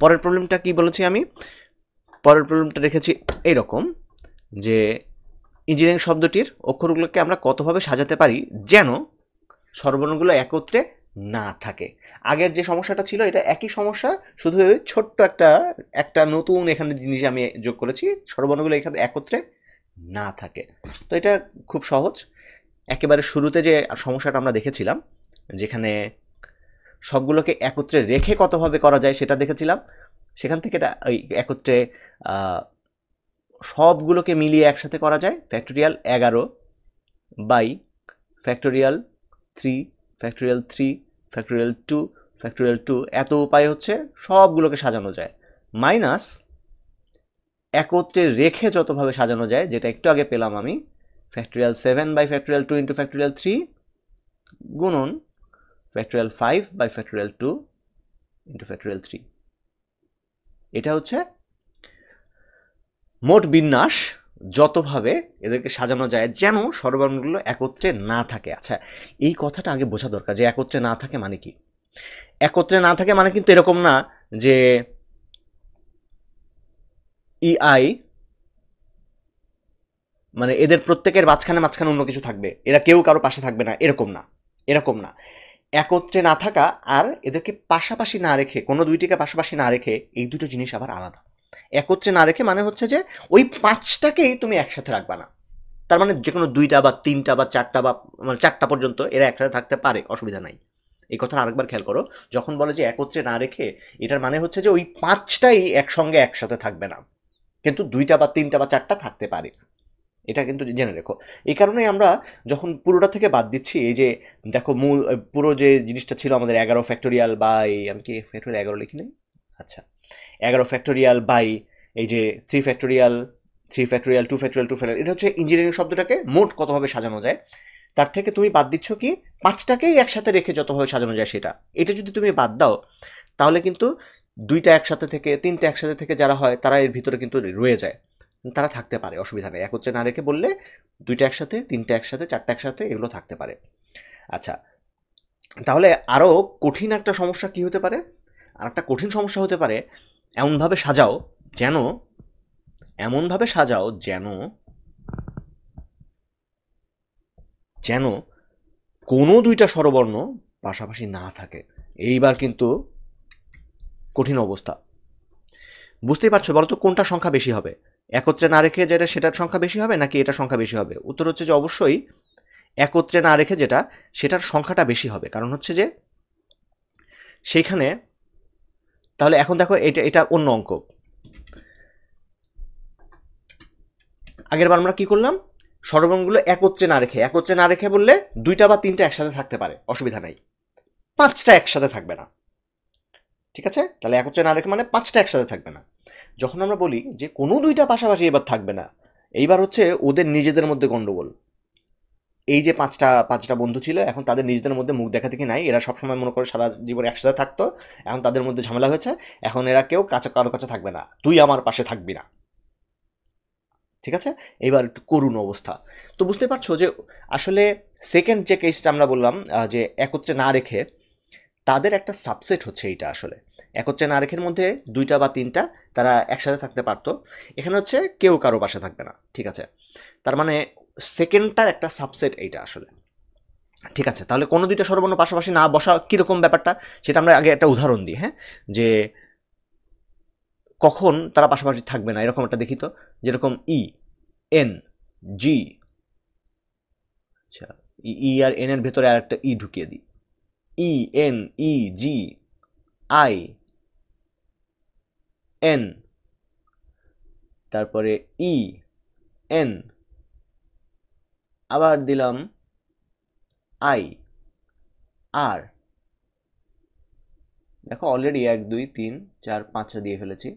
পরের প্রবলেমটা কি বলেছি আমি পরের প্রবলেমটা রেখেছি এরকম যে ইঞ্জিনিয়ারিং শব্দটির অক্ষরগুলোকে আমরা কতভাবে সাজাতে পারি যেন সর্বনগুলো একত্রে না থাকে আগের যে সমস্যাটা ছিল এটা একই সমস্যা শুধু ছোট্ট একটা একটা নতুন এখানে জিনিস আমি যোগ করেছি সর্বনগুলো এখানে একত্রে না থাকে তো এটা খুব সহজ একেবারে শুরুতে যে সমস্যাটা আমরা দেখেছিলাম যেখানে সবগুলোকে একত্রে রেখে কতভাবে করা যায় সেটা দেখেছিলাম সেখান থেকে এটা ওই একত্রে সবগুলোকে মিলিয়ে একসাথে করা যায় ফ্যাক্টোরিয়াল এগারো by factorial three factorial three factorial two factorial two এত উপায় হচ্ছে সবগুলোকে সাজানো যায় মাইনাস একত্রে রেখে যতভাবে সাজানো যায় যেটা একটু আগে পেলাম আমি factorial seven by factorial two into factorial three গুণন factorial five by factorial two into factorial three এটা হচ্ছে মোট বিন্যাস যতভাবে এদেরকে সাজানো যায় যেন সরবরাহগুলো একত্রে না থাকে আচ্ছা এই কথাটা আগে বোঝা দরকার যে একত্রে না থাকে মানে কি একত্রে না থাকে মানে কিন্তু এরকম না যে ইআই মানে এদের প্রত্যেকের মাঝখানে মাঝখানে অন্য কিছু থাকবে এরা কেউ কারো পাশে থাকবে না এরকম না এরকম না একত্রে না থাকা আর এদেরকে পাশাপাশি না রেখে কোনো দুইটিকে পাশাপাশি না রেখে এই দুটো জিনিস আবার আলাদা একত্রে না রেখে মানে হচ্ছে যে ওই পাঁচটাকেই তুমি একসাথে রাখবা না তার মানে যে কোনো দুইটা বা তিনটা বা চারটা বা মানে চারটা পর্যন্ত এরা একসাথে থাকতে পারে অসুবিধা নাই এই কথা আরেকবার খেয়াল করো যখন বলে যে একত্রে না রেখে এটার মানে হচ্ছে যে ওই পাঁচটাই একসঙ্গে একসাথে থাকবে না কিন্তু দুইটা বা তিনটা বা চারটা থাকতে পারে এটা কিন্তু জেনে রেখো এই কারণে আমরা যখন পুরোটা থেকে বাদ দিচ্ছি এই যে দেখো মূল পুরো যে জিনিসটা ছিল আমাদের এগারো ফ্যাক্টোরিয়াল বা এই আমি কি ফ্যাক্টোরিয়াল এগারো লিখিনি আচ্ছা এগারো ফ্যাক্টোরিয়াল বাই এই যে three factorial three factorial two factorial two factorial এটা হচ্ছে ইঞ্জিনিয়ারিং শব্দটাকে মোট কতভাবে সাজানো যায় তার থেকে তুমি বাদ দিচ্ছ কি পাঁচটাকেই একসাথে রেখে যতভাবে সাজানো যায় সেটা এটা যদি তুমি বাদ দাও তাহলে কিন্তু দুইটা একসাথে থেকে তিনটা একসাথে থেকে যারা হয় তারা এর ভিতরে কিন্তু রয়ে যায় তারা থাকতে পারে অসুবিধা নেই একত্রে না রেখে বললে দুইটা একসাথে তিনটা একসাথে চারটা একসাথে এগুলো থাকতে পারে আচ্ছা তাহলে আরও কঠিন একটা সমস্যা কি হতে পারে আর একটা কঠিন সমস্যা হতে পারে এমনভাবে সাজাও যেন এমনভাবে সাজাও যেন যেন কোনো দুইটা স্বরবর্ণ পাশাপাশি না থাকে এইবার কিন্তু কঠিন অবস্থা বুঝতেই পারছো বলো তো কোনটা সংখ্যা বেশি হবে একত্রে না রেখে যেটা সেটার সংখ্যা বেশি হবে নাকি এটার সংখ্যা বেশি হবে উত্তর হচ্ছে যে অবশ্যই একত্রে না রেখে যেটা সেটার সংখ্যাটা বেশি হবে কারণ হচ্ছে যে সেইখানে তাহলে এখন দেখো এটা এটা অন্য অঙ্ক আগের বার আমরা কী করলাম সরবরণগুলো একত্রে না রেখে একত্রে না রেখে বললে দুইটা বা তিনটা একসাথে থাকতে পারে অসুবিধা নাই পাঁচটা একসাথে থাকবে না ঠিক আছে তাহলে একত্রে না রেখে মানে পাঁচটা একসাথে থাকবে না যখন আমরা বলি যে কোনো দুইটা পাশাপাশি এবার থাকবে না এইবার হচ্ছে ওদের নিজেদের মধ্যে গণ্ডগোল এই যে পাঁচটা পাঁচটা বন্ধু ছিল এখন তাদের নিজেদের মধ্যে মুখ দেখা থেকে নাই এরা সবসময় মনে করে সারা জীবন একসাথে থাকতো এখন তাদের মধ্যে ঝামেলা হয়েছে এখন এরা কেউ কাছে কারো কাছে থাকবে না তুই আমার পাশে থাকবি না ঠিক আছে এবার একটু করুণ অবস্থা তো বুঝতে পারছো যে আসলে সেকেন্ড যে কেসটা আমরা বললাম যে একত্রে না রেখে তাদের একটা সাবসেট হচ্ছে এইটা আসলে একত্রে না রেখের মধ্যে দুইটা বা তিনটা তারা একসাথে থাকতে পারতো এখানে হচ্ছে কেউ কারো পাশে থাকবে না ঠিক আছে তার মানে সেকেন্ডটার একটা সাবসেট এইটা আসলে ঠিক আছে তাহলে কোনো দুইটা সর্বর্ণ পাশাপাশি না বসা কীরকম ব্যাপারটা সেটা আমরা আগে একটা উদাহরণ দিই হ্যাঁ যে কখন তারা পাশাপাশি থাকবে না এরকম একটা দেখি তো যেরকম ই এন জি আচ্ছা ই e, e আর এন এর ভেতরে আর একটা ই e ঢুকিয়ে দিই E N E G I N তারপরে ই এন আবার দিলাম আই আর দেখো অলরেডি এক দুই তিন চার পাঁচটা দিয়ে ফেলেছি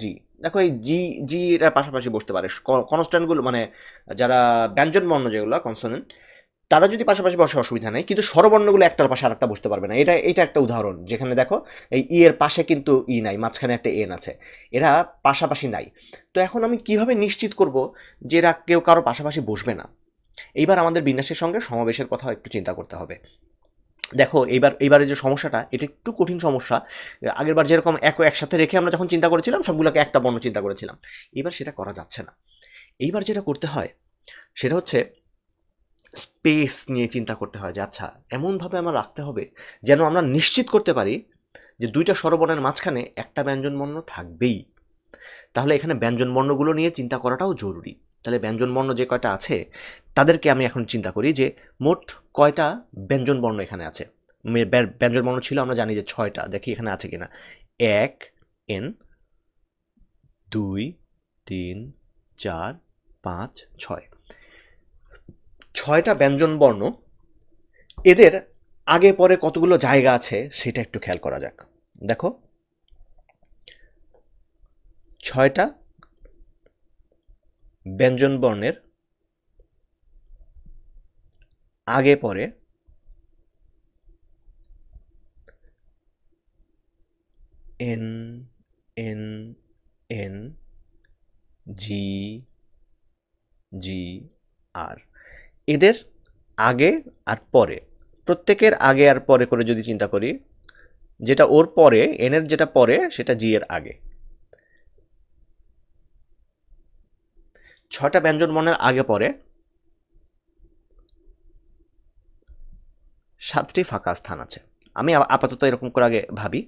জি দেখো এই জি জি এটা পাশাপাশি বসতে পারে কনস্ট্যান্টগুলো মানে যারা ব্যঞ্জনবর্ণ যেগুলো কনস্ট্যান্ট তারা যদি পাশাপাশি বসে অসুবিধা নেই কিন্তু স্বরবর্ণগুলো একটার পাশে আরেকটা বসতে পারবে না এটা এটা একটা উদাহরণ যেখানে দেখো এই ই e এর পাশে কিন্তু ই e নাই মাঝখানে একটা এন আছে এরা পাশাপাশি নাই তো এখন আমি কিভাবে নিশ্চিত করব যে এরা কেউ কারো পাশাপাশি বসবে না এইবার আমাদের বিন্যাসের সঙ্গে সমাবেশের কথা একটু চিন্তা করতে হবে দেখো এইবার এইবারে যে সমস্যাটা এটা একটু কঠিন সমস্যা আগেরবার যেরকম এক একসাথে রেখে আমরা যখন চিন্তা করেছিলাম সবগুলোকে একটা বর্ণ চিন্তা করেছিলাম এবার সেটা করা যাচ্ছে না এইবার যেটা করতে হয় সেটা হচ্ছে স্পেস নিয়ে চিন্তা করতে হয় যে আচ্ছা এমনভাবে আমার রাখতে হবে যেন আমরা নিশ্চিত করতে পারি যে দুইটা স্বরবর্ণের মাঝখানে একটা ব্যঞ্জনবর্ণ থাকবেই তাহলে এখানে ব্যঞ্জনবর্ণগুলো নিয়ে চিন্তা করাটাও জরুরি তাহলে ব্যঞ্জনবর্ণ যে কয়টা আছে তাদেরকে আমি এখন চিন্তা করি যে মোট কয়টা ব্যঞ্জনবর্ণ এখানে আছে ব্যঞ্জনবর্ণ ছিল আমরা জানি যে ছয়টা দেখি এখানে আছে কিনা এক এন দুই তিন চার পাঁচ ছয় ছয়টা ব্যঞ্জনবর্ণ এদের আগে পরে কতগুলো জায়গা আছে সেটা একটু খেয়াল করা যাক দেখো ছয়টা ব্যঞ্জন বর্ণের আগে পরে N N N G G R এদের আগে আর পরে প্রত্যেকের আগে আর পরে করে যদি চিন্তা করি যেটা ওর পরে এনের যেটা পরে সেটা জি এর আগে ছটা ব্যঞ্জন বর্ণের আগে পরে সাতটি ফাঁকা স্থান আছে আমি আপাতত এরকম করে আগে ভাবি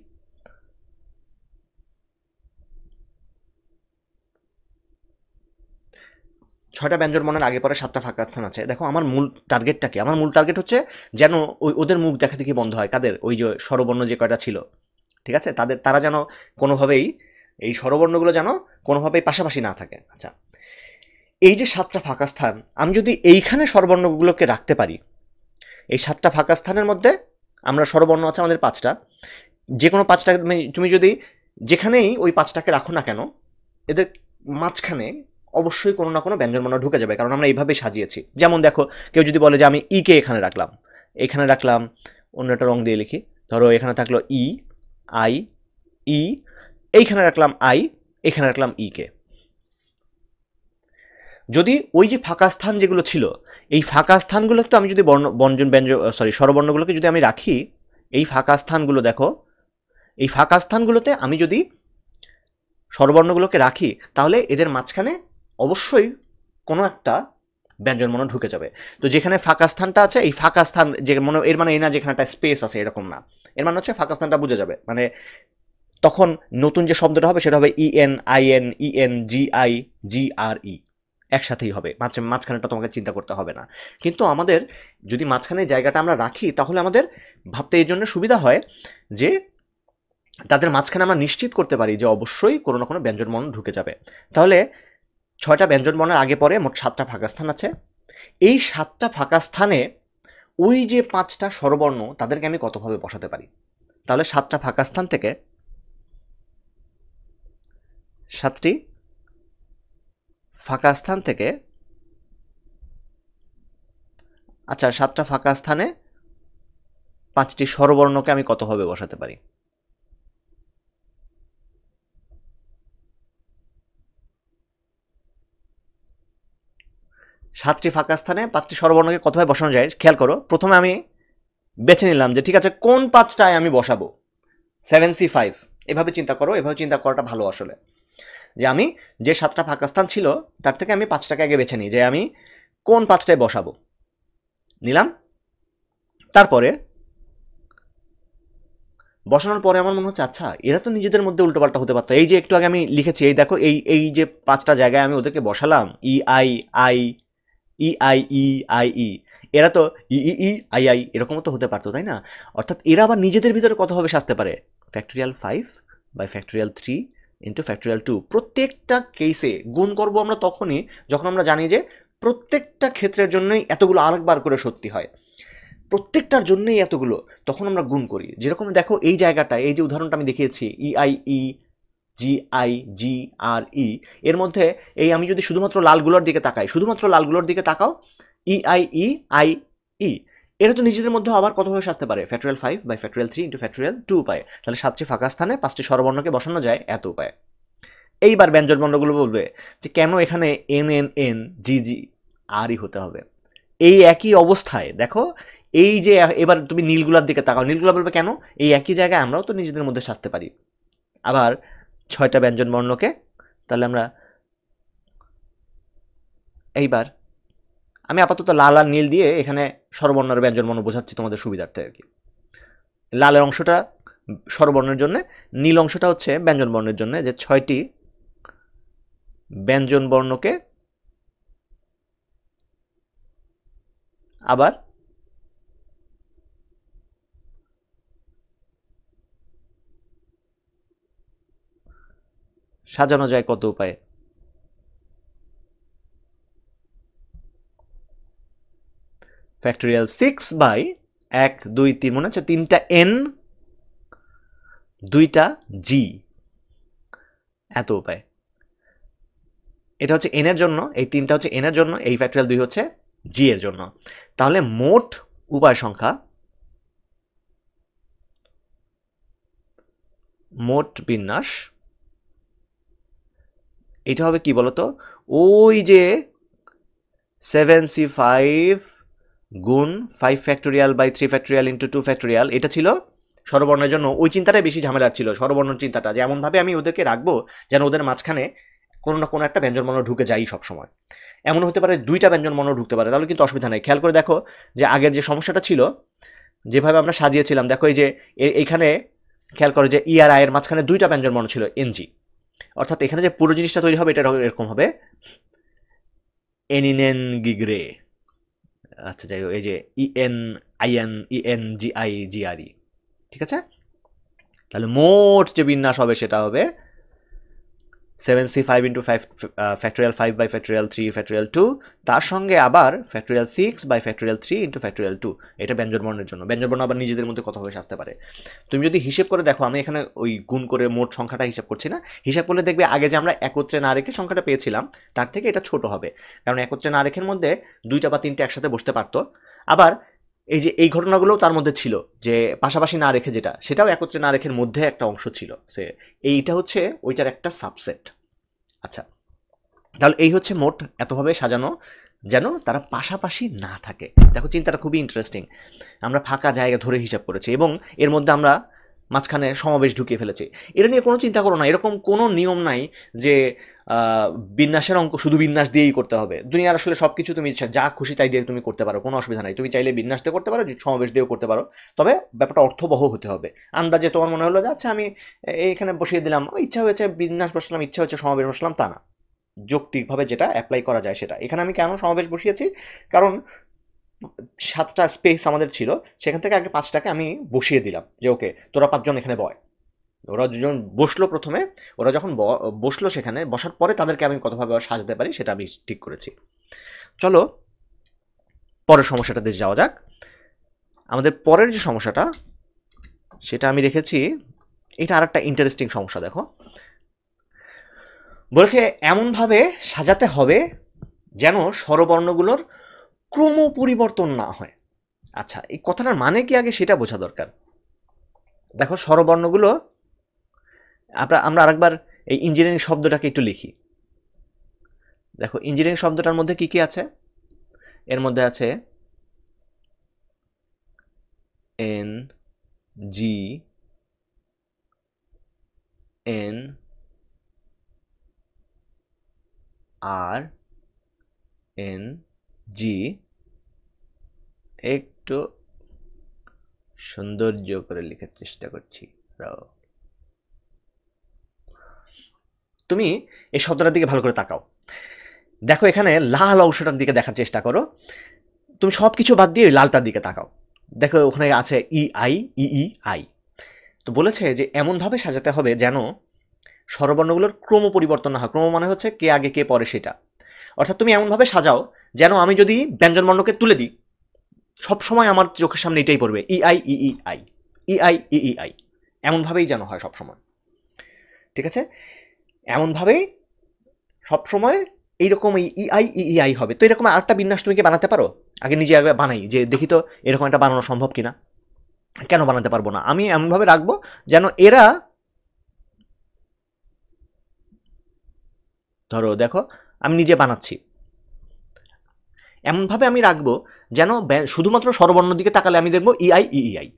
ছয়টা মনের আগে পরে সাতটা ফাঁকা স্থান আছে দেখো আমার মূল টার্গেটটা কি আমার মূল টার্গেট হচ্ছে যেন ওই ওদের মুখ দেখা দেখি বন্ধ হয় কাদের ওই যে স্বরবর্ণ যে কয়টা ছিল ঠিক আছে তাদের তারা যেন কোনোভাবেই এই স্বরবর্ণগুলো যেন কোনোভাবেই পাশাপাশি না থাকে আচ্ছা এই যে সাতটা ফাঁকা স্থান আমি যদি এইখানে স্বরবর্ণগুলোকে রাখতে পারি এই সাতটা ফাঁকা স্থানের মধ্যে আমরা স্বরবর্ণ আছে আমাদের পাঁচটা যে কোনো পাঁচটা তুমি যদি যেখানেই ওই পাঁচটাকে রাখো না কেন এদের মাঝখানে অবশ্যই কোনো না কোনো ব্যঞ্জনবর্ণ ঢুকে যাবে কারণ আমরা এইভাবেই সাজিয়েছি যেমন দেখো কেউ যদি বলে যে আমি ইকে এখানে রাখলাম এখানে রাখলাম অন্য একটা রং দিয়ে লিখি ধরো এখানে থাকলো ই আই ই এইখানে রাখলাম আই এখানে রাখলাম ইকে যদি ওই যে ফাঁকা স্থান যেগুলো ছিল এই ফাঁকা স্থানগুলো তো আমি যদি বর্ণ ব্যঞ্জন ব্যঞ্জ সরি স্বরবর্ণগুলোকে যদি আমি রাখি এই ফাঁকা স্থানগুলো দেখো এই ফাঁকা স্থানগুলোতে আমি যদি স্বরবর্ণগুলোকে রাখি তাহলে এদের মাঝখানে অবশ্যই কোনো একটা ব্যঞ্জন মনে ঢুকে যাবে তো যেখানে ফাঁকা স্থানটা আছে এই ফাঁকা স্থান যে মনে এর মানে এই না যেখানে একটা স্পেস আছে এরকম না এর মানে হচ্ছে ফাঁকা স্থানটা বোঝা যাবে মানে তখন নতুন যে শব্দটা হবে সেটা হবে E N I N E N G I G R E একসাথেই হবে মাঝে মাঝখানেটা তোমাকে চিন্তা করতে হবে না কিন্তু আমাদের যদি মাঝখানে জায়গাটা আমরা রাখি তাহলে আমাদের ভাবতে এই জন্য সুবিধা হয় যে তাদের মাঝখানে আমরা নিশ্চিত করতে পারি যে অবশ্যই কোনো না কোনো ব্যঞ্জনবর্ণ ঢুকে যাবে তাহলে ছয়টা ব্যঞ্জনবর্ণের আগে পরে মোট সাতটা ফাঁকা স্থান আছে এই সাতটা ফাঁকা স্থানে ওই যে পাঁচটা স্বরবর্ণ তাদেরকে আমি কতভাবে বসাতে পারি তাহলে সাতটা ফাঁকা স্থান থেকে সাতটি ফাঁকা স্থান থেকে আচ্ছা সাতটা ফাঁকা স্থানে পাঁচটি স্বরবর্ণকে আমি কতভাবে বসাতে পারি সাতটি ফাঁকা স্থানে পাঁচটি স্বরবর্ণকে কতভাবে বসানো যায় খেয়াল করো প্রথমে আমি বেছে নিলাম যে ঠিক আছে কোন পাঁচটায় আমি বসাবো সেভেন সি ফাইভ এভাবে চিন্তা করো এভাবে চিন্তা করাটা ভালো আসলে যে আমি যে সাতটা ফাঁকা স্থান ছিল তার থেকে আমি পাঁচটাকে আগে বেছে নিই যে আমি কোন পাঁচটায় বসাবো নিলাম তারপরে বসানোর পরে আমার মনে হচ্ছে আচ্ছা এরা তো নিজেদের মধ্যে উল্টোপাল্টা হতে পারতো এই যে একটু আগে আমি লিখেছি এই দেখো এই এই যে পাঁচটা জায়গায় আমি ওদেরকে বসালাম E I I E I E I E এরা তো ই ই ই আই আই এরকমও তো হতে পারতো তাই না অর্থাৎ এরা আবার নিজেদের ভিতরে কতভাবে সাজতে পারে factorial five by factorial three into factorial two প্রত্যেকটা কেসে গুণ করব আমরা তখনই যখন আমরা জানি যে প্রত্যেকটা ক্ষেত্রের জন্যই এতগুলো আরেকবার করে সত্যি হয় প্রত্যেকটার জন্যই এতগুলো তখন আমরা গুণ করি যেরকম দেখো এই জায়গাটা এই যে উদাহরণটা আমি দেখিয়েছি ই I E G I G R ই এর মধ্যে এই আমি যদি শুধুমাত্র লালগুলোর দিকে তাকাই শুধুমাত্র লালগুলোর দিকে তাকাও ই আই ই আই ই এটা তো নিজেদের মধ্যে আবার কতভাবে সাজতে পারে factorial five by factorial three into factorial two উপায়ে তাহলে সাতটি ফাঁকা স্থানে পাঁচটি স্বরবর্ণকে বসানো যায় এত উপায়ে এইবার ব্যঞ্জনবর্ণগুলো বলবে যে কেন এখানে N N N G G আরই হতে হবে এই একই অবস্থায় দেখো এই যে এবার তুমি নীলগুলার দিকে তাকাও নীলগুলা বলবে কেন এই একই জায়গায় আমরাও তো নিজেদের মধ্যে সাজতে পারি আবার ছয়টা ব্যঞ্জনবর্ণকে তাহলে আমরা এইবার আমি আপাতত লাল আর নীল দিয়ে এখানে স্বরবর্ণের ব্যঞ্জনবর্ণ বোঝাচ্ছি তোমাদের সুবিধার্থে আর কি লালের অংশটা স্বরবর্ণের জন্য নীল অংশটা হচ্ছে ব্যঞ্জনবর্ণের জন্য যে ছয়টি ব্যঞ্জনবর্ণকে আবার সাজানো যায় কত উপায়ে ফ্যাক্টোরিয়াল সিক্স বাই এক দুই তিন মনে হচ্ছে তিনটা এন দুইটা জি এত উপায় এটা হচ্ছে এনের জন্য এই তিনটা হচ্ছে এনের জন্য এই ফ্যাক্টোরিয়াল দুই হচ্ছে জি এর জন্য তাহলে মোট উপায় সংখ্যা মোট বিন্যাস এটা হবে কি বলতো ওই যে সেভেন সি ফাইভ গুণ five factorial by three factorial into two factorial এটা ছিল স্বরবর্ণের জন্য ওই চিন্তাটাই বেশি ঝামেলার ছিল স্বরবর্ণ চিন্তাটা যে এমনভাবে আমি ওদেরকে রাখবো যেন ওদের মাঝখানে কোনো না কোনো একটা ব্যঞ্জনবর্ণ ঢুকে যাই সবসময় এমন হতে পারে দুইটা ব্যঞ্জনবর্ণ ঢুকতে পারে তাহলে কিন্তু অসুবিধা নেই খেয়াল করে দেখো যে আগের যে সমস্যাটা ছিল যেভাবে আমরা সাজিয়েছিলাম দেখো এই যে এইখানে খেয়াল করো যে ই e আর আয়ের মাঝখানে দুইটা ব্যঞ্জনবর্ণ ছিল এনজি অর্থাৎ এখানে যে পুরো জিনিসটা তৈরি হবে এটা এরকম হবে এনিনেন গিগ্রে আচ্ছা যাই হোক এই যে E N I N E N G I G R E ঠিক আছে তাহলে মোট যে বিন্যাস হবে সেটা হবে C five into five factorial five by factorial three factorial two তার সঙ্গে আবার factorial six by factorial three into factorial two এটা ব্যঞ্জনবর্ণের জন্য ব্যঞ্জনবর্ণ আবার নিজেদের মধ্যে হবে আসতে পারে তুমি যদি হিসেব করে দেখো আমি এখানে ওই গুণ করে মোট সংখ্যাটা হিসাব করছি না হিসাব করলে দেখবে আগে যে আমরা একত্রে না রেখে সংখ্যাটা পেয়েছিলাম তার থেকে এটা ছোট হবে কারণ একত্রে না রেখের মধ্যে দুইটা বা তিনটে একসাথে বসতে পারতো আবার এই যে এই ঘটনাগুলোও তার মধ্যে ছিল যে পাশাপাশি না রেখে যেটা সেটাও একত্রে না রেখের মধ্যে একটা অংশ ছিল সে এইটা হচ্ছে ওইটার একটা সাবসেট আচ্ছা তাহলে এই হচ্ছে মোট এতভাবে সাজানো যেন তারা পাশাপাশি না থাকে দেখো চিন্তাটা খুবই ইন্টারেস্টিং আমরা ফাঁকা জায়গা ধরে হিসাব করেছি এবং এর মধ্যে আমরা মাঝখানে সমাবেশ ঢুকিয়ে ফেলেছে এটা নিয়ে কোনো চিন্তা করো না এরকম কোনো নিয়ম নাই যে বিন্যাসের অঙ্ক শুধু বিন্যাস দিয়েই করতে হবে দুনিয়ার আসলে সব কিছু তুমি যা খুশি তাই দিয়ে তুমি করতে পারো কোনো অসুবিধা নাই তুমি চাইলে বিন্যাস দিয়ে করতে পারো সমাবেশ দিয়েও করতে পারো তবে ব্যাপারটা অর্থবহ হতে হবে আন্দাজে তোমার মনে হলো যে আচ্ছা আমি এখানে বসিয়ে দিলাম ইচ্ছা হয়েছে বিন্যাস বসলাম ইচ্ছা হয়েছে সমাবেশ বসলাম তা না যৌক্তিকভাবে যেটা অ্যাপ্লাই করা যায় সেটা এখানে আমি কেন সমাবেশ বসিয়েছি কারণ সাতটা স্পেস আমাদের ছিল সেখান থেকে আগে পাঁচটাকে আমি বসিয়ে দিলাম যে ওকে তোরা পাঁচজন এখানে বয় ওরা দুজন বসলো প্রথমে ওরা যখন বসলো সেখানে বসার পরে তাদেরকে আমি কতভাবে সাজতে পারি সেটা আমি ঠিক করেছি চলো পরের সমস্যাটা দেশ যাওয়া যাক আমাদের পরের যে সমস্যাটা সেটা আমি রেখেছি এটা আর একটা ইন্টারেস্টিং সমস্যা দেখো বলছে এমনভাবে সাজাতে হবে যেন স্বরবর্ণগুলোর ক্রম পরিবর্তন না হয় আচ্ছা এই কথাটার মানে কি আগে সেটা বোঝা দরকার দেখো স্বরবর্ণগুলো আমরা আমরা আরেকবার এই ইঞ্জিনিয়ারিং শব্দটাকে একটু লিখি দেখো ইঞ্জিনিয়ারিং শব্দটার মধ্যে কি কি আছে এর মধ্যে আছে N G N R N G একটু সৌন্দর্য করে লেখার চেষ্টা করছি রাও তুমি এই শব্দটার দিকে ভালো করে তাকাও দেখো এখানে লাল অংশটার দিকে দেখার চেষ্টা করো তুমি সব কিছু বাদ দিয়ে লালটার দিকে তাকাও দেখো ওখানে আছে ই আই ই ই আই তো বলেছে যে এমনভাবে সাজাতে হবে যেন স্বরবর্ণগুলোর ক্রম পরিবর্তন না হয় ক্রম মানে হচ্ছে কে আগে কে পরে সেটা অর্থাৎ তুমি এমনভাবে সাজাও যেন আমি যদি ব্যঞ্জনবর্ণকে তুলে দিই সবসময় আমার চোখের সামনে এটাই পড়বে E I E E I E I E E I এমনভাবেই যেন হয় সবসময় ঠিক আছে এমনভাবেই সবসময় এইরকম ই আই ই ই আই হবে তো এরকম আরেকটা বিন্যাস তুমি কি বানাতে পারো আগে নিজে আগে বানাই যে দেখি তো এরকম একটা বানানো সম্ভব কিনা কেন বানাতে পারবো না আমি এমনভাবে রাখবো যেন এরা ধরো দেখো আমি নিজে বানাচ্ছি এমনভাবে আমি রাখবো যেন শুধুমাত্র স্বরবর্ণ দিকে তাকালে আমি দেখবো ইআই ইআই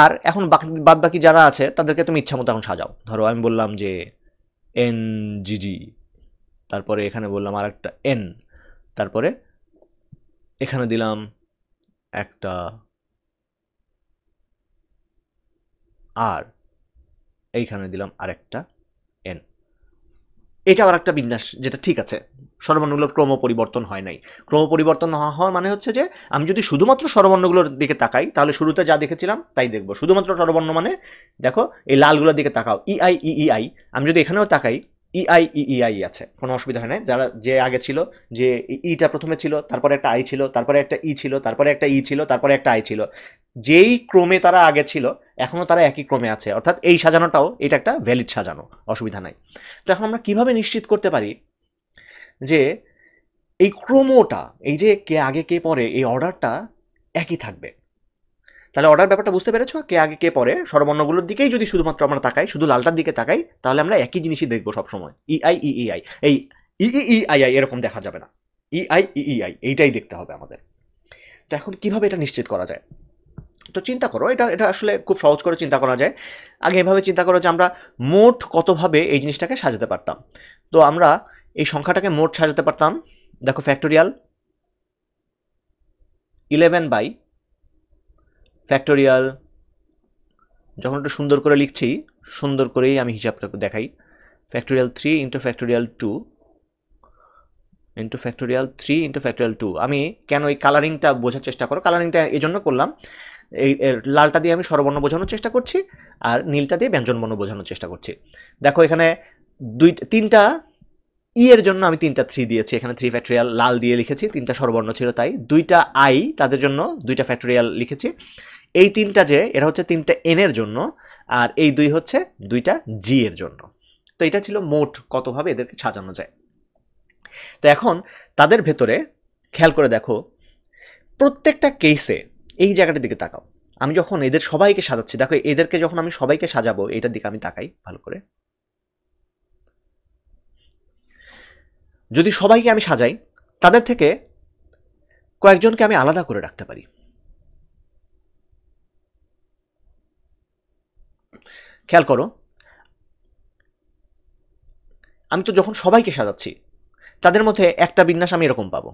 আর এখন বাদ বাকি যারা আছে তাদেরকে তুমি ইচ্ছা মতো এখন সাজাও ধরো আমি বললাম যে এন জিজি তারপরে এখানে বললাম আর একটা এন তারপরে এখানে দিলাম একটা আর এইখানে দিলাম আরেকটা এন এটা আবার একটা বিন্যাস যেটা ঠিক আছে স্বরবর্ণগুলোর ক্রম পরিবর্তন হয় নাই ক্রম পরিবর্তন হওয়া মানে হচ্ছে যে আমি যদি শুধুমাত্র স্বরবর্ণগুলোর দিকে তাকাই তাহলে শুরুতে যা দেখেছিলাম তাই দেখবো শুধুমাত্র স্বরবর্ণ মানে দেখো এই লালগুলোর দিকে তাকাও ই আই ই আই আমি যদি এখানেও তাকাই ইআই e ইআই e e আছে কোনো অসুবিধা হয় না যারা যে আগে ছিল যে ইটা প্রথমে ছিল তারপরে একটা আই ছিল তারপরে একটা ই ছিল তারপরে একটা ই ছিল তারপরে একটা আই ছিল যেই ক্রমে তারা আগে ছিল এখনও তারা একই ক্রমে আছে অর্থাৎ এই সাজানোটাও এটা একটা ভ্যালিড সাজানো অসুবিধা নাই তো এখন আমরা কিভাবে নিশ্চিত করতে পারি যে এই ক্রমটা এই যে কে আগে কে পরে এই অর্ডারটা একই থাকবে তাহলে অর্ডার ব্যাপারটা বুঝতে পেরেছো কে আগে কে পরে স্বরবর্ণগুলোর দিকেই যদি শুধুমাত্র আমরা তাকাই শুধু লালটার দিকে তাকাই তাহলে আমরা একই জিনিসই দেখবো সবসময় ই আই ই ই আই এই ই ই ই আই আই এরকম দেখা যাবে না ই আই ই ই আই এইটাই দেখতে হবে আমাদের তো এখন কিভাবে এটা নিশ্চিত করা যায় তো চিন্তা করো এটা এটা আসলে খুব সহজ করে চিন্তা করা যায় আগে এভাবে চিন্তা করো যে আমরা মোট কতভাবে এই জিনিসটাকে সাজাতে পারতাম তো আমরা এই সংখ্যাটাকে মোট সাজাতে পারতাম দেখো ফ্যাক্টোরিয়াল ইলেভেন বাই ফ্যাক্টোরিয়াল যখন একটু সুন্দর করে লিখছি সুন্দর করেই আমি হিসাবটা দেখাই factorial three into factorial two into factorial three into factorial two আমি কেন এই কালারিংটা বোঝার চেষ্টা করো কালারিংটা এই জন্য করলাম এই লালটা দিয়ে আমি স্বরবর্ণ বোঝানোর চেষ্টা করছি আর নীলটা দিয়ে ব্যঞ্জনবর্ণ বোঝানোর চেষ্টা করছি দেখো এখানে দুই তিনটা ই e এর জন্য আমি তিনটা থ্রি দিয়েছি এখানে থ্রি ফ্যাক্টোরিয়াল লাল দিয়ে লিখেছি তিনটা স্বরবর্ণ ছিল তাই দুইটা আই তাদের জন্য দুইটা ফ্যাক্টোরিয়াল লিখেছি এই তিনটা যে এরা হচ্ছে তিনটা এনের জন্য আর এই দুই হচ্ছে দুইটা জি এর জন্য তো এটা ছিল মোট কতভাবে এদেরকে সাজানো যায় তো এখন তাদের ভেতরে খেয়াল করে দেখো প্রত্যেকটা কেসে এই জায়গাটার দিকে তাকাও আমি যখন এদের সবাইকে সাজাচ্ছি দেখো এদেরকে যখন আমি সবাইকে সাজাবো এটার দিকে আমি তাকাই ভালো করে যদি সবাইকে আমি সাজাই তাদের থেকে কয়েকজনকে আমি আলাদা করে রাখতে পারি খেয়াল করো আমি তো যখন সবাইকে সাজাচ্ছি তাদের মধ্যে একটা বিন্যাস আমি এরকম পাবো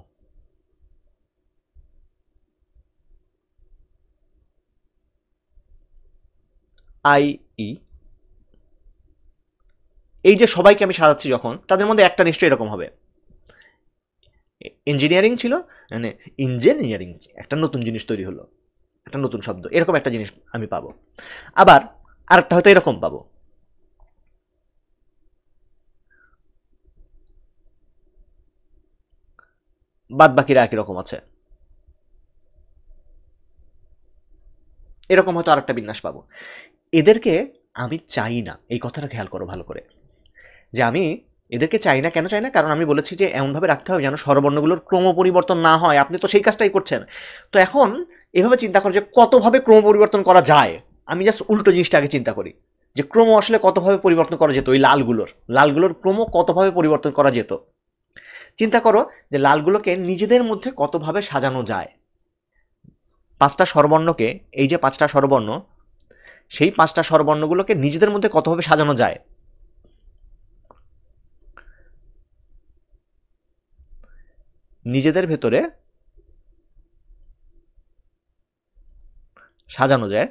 আই ই এই যে সবাইকে আমি সাজাচ্ছি যখন তাদের মধ্যে একটা নিশ্চয়ই এরকম হবে ইঞ্জিনিয়ারিং ছিল মানে ইঞ্জিনিয়ারিং একটা নতুন জিনিস তৈরি হলো একটা নতুন শব্দ এরকম একটা জিনিস আমি পাবো আবার আরেকটা হয়তো এরকম পাবো বাদ বাকিরা একই রকম আছে এরকম হয়তো আরেকটা বিন্যাস পাবো এদেরকে আমি চাই না এই কথাটা খেয়াল করো ভালো করে যে আমি এদেরকে চাই না কেন চাই না কারণ আমি বলেছি যে এমনভাবে রাখতে হবে যেন স্বরবর্ণগুলোর ক্রম পরিবর্তন না হয় আপনি তো সেই কাজটাই করছেন তো এখন এভাবে চিন্তা করো যে কতভাবে ক্রম পরিবর্তন করা যায় আমি জাস্ট উল্টো জিনিসটা আগে চিন্তা করি যে ক্রম আসলে কতভাবে পরিবর্তন করা যেত ওই লালগুলোর লালগুলোর ক্রম কতভাবে পরিবর্তন করা যেত চিন্তা করো যে লালগুলোকে নিজেদের মধ্যে কতভাবে সাজানো যায় পাঁচটা স্বরবর্ণকে এই যে পাঁচটা স্বরবর্ণ সেই পাঁচটা স্বরবর্ণগুলোকে নিজেদের মধ্যে কতভাবে সাজানো যায় নিজেদের ভেতরে সাজানো যায়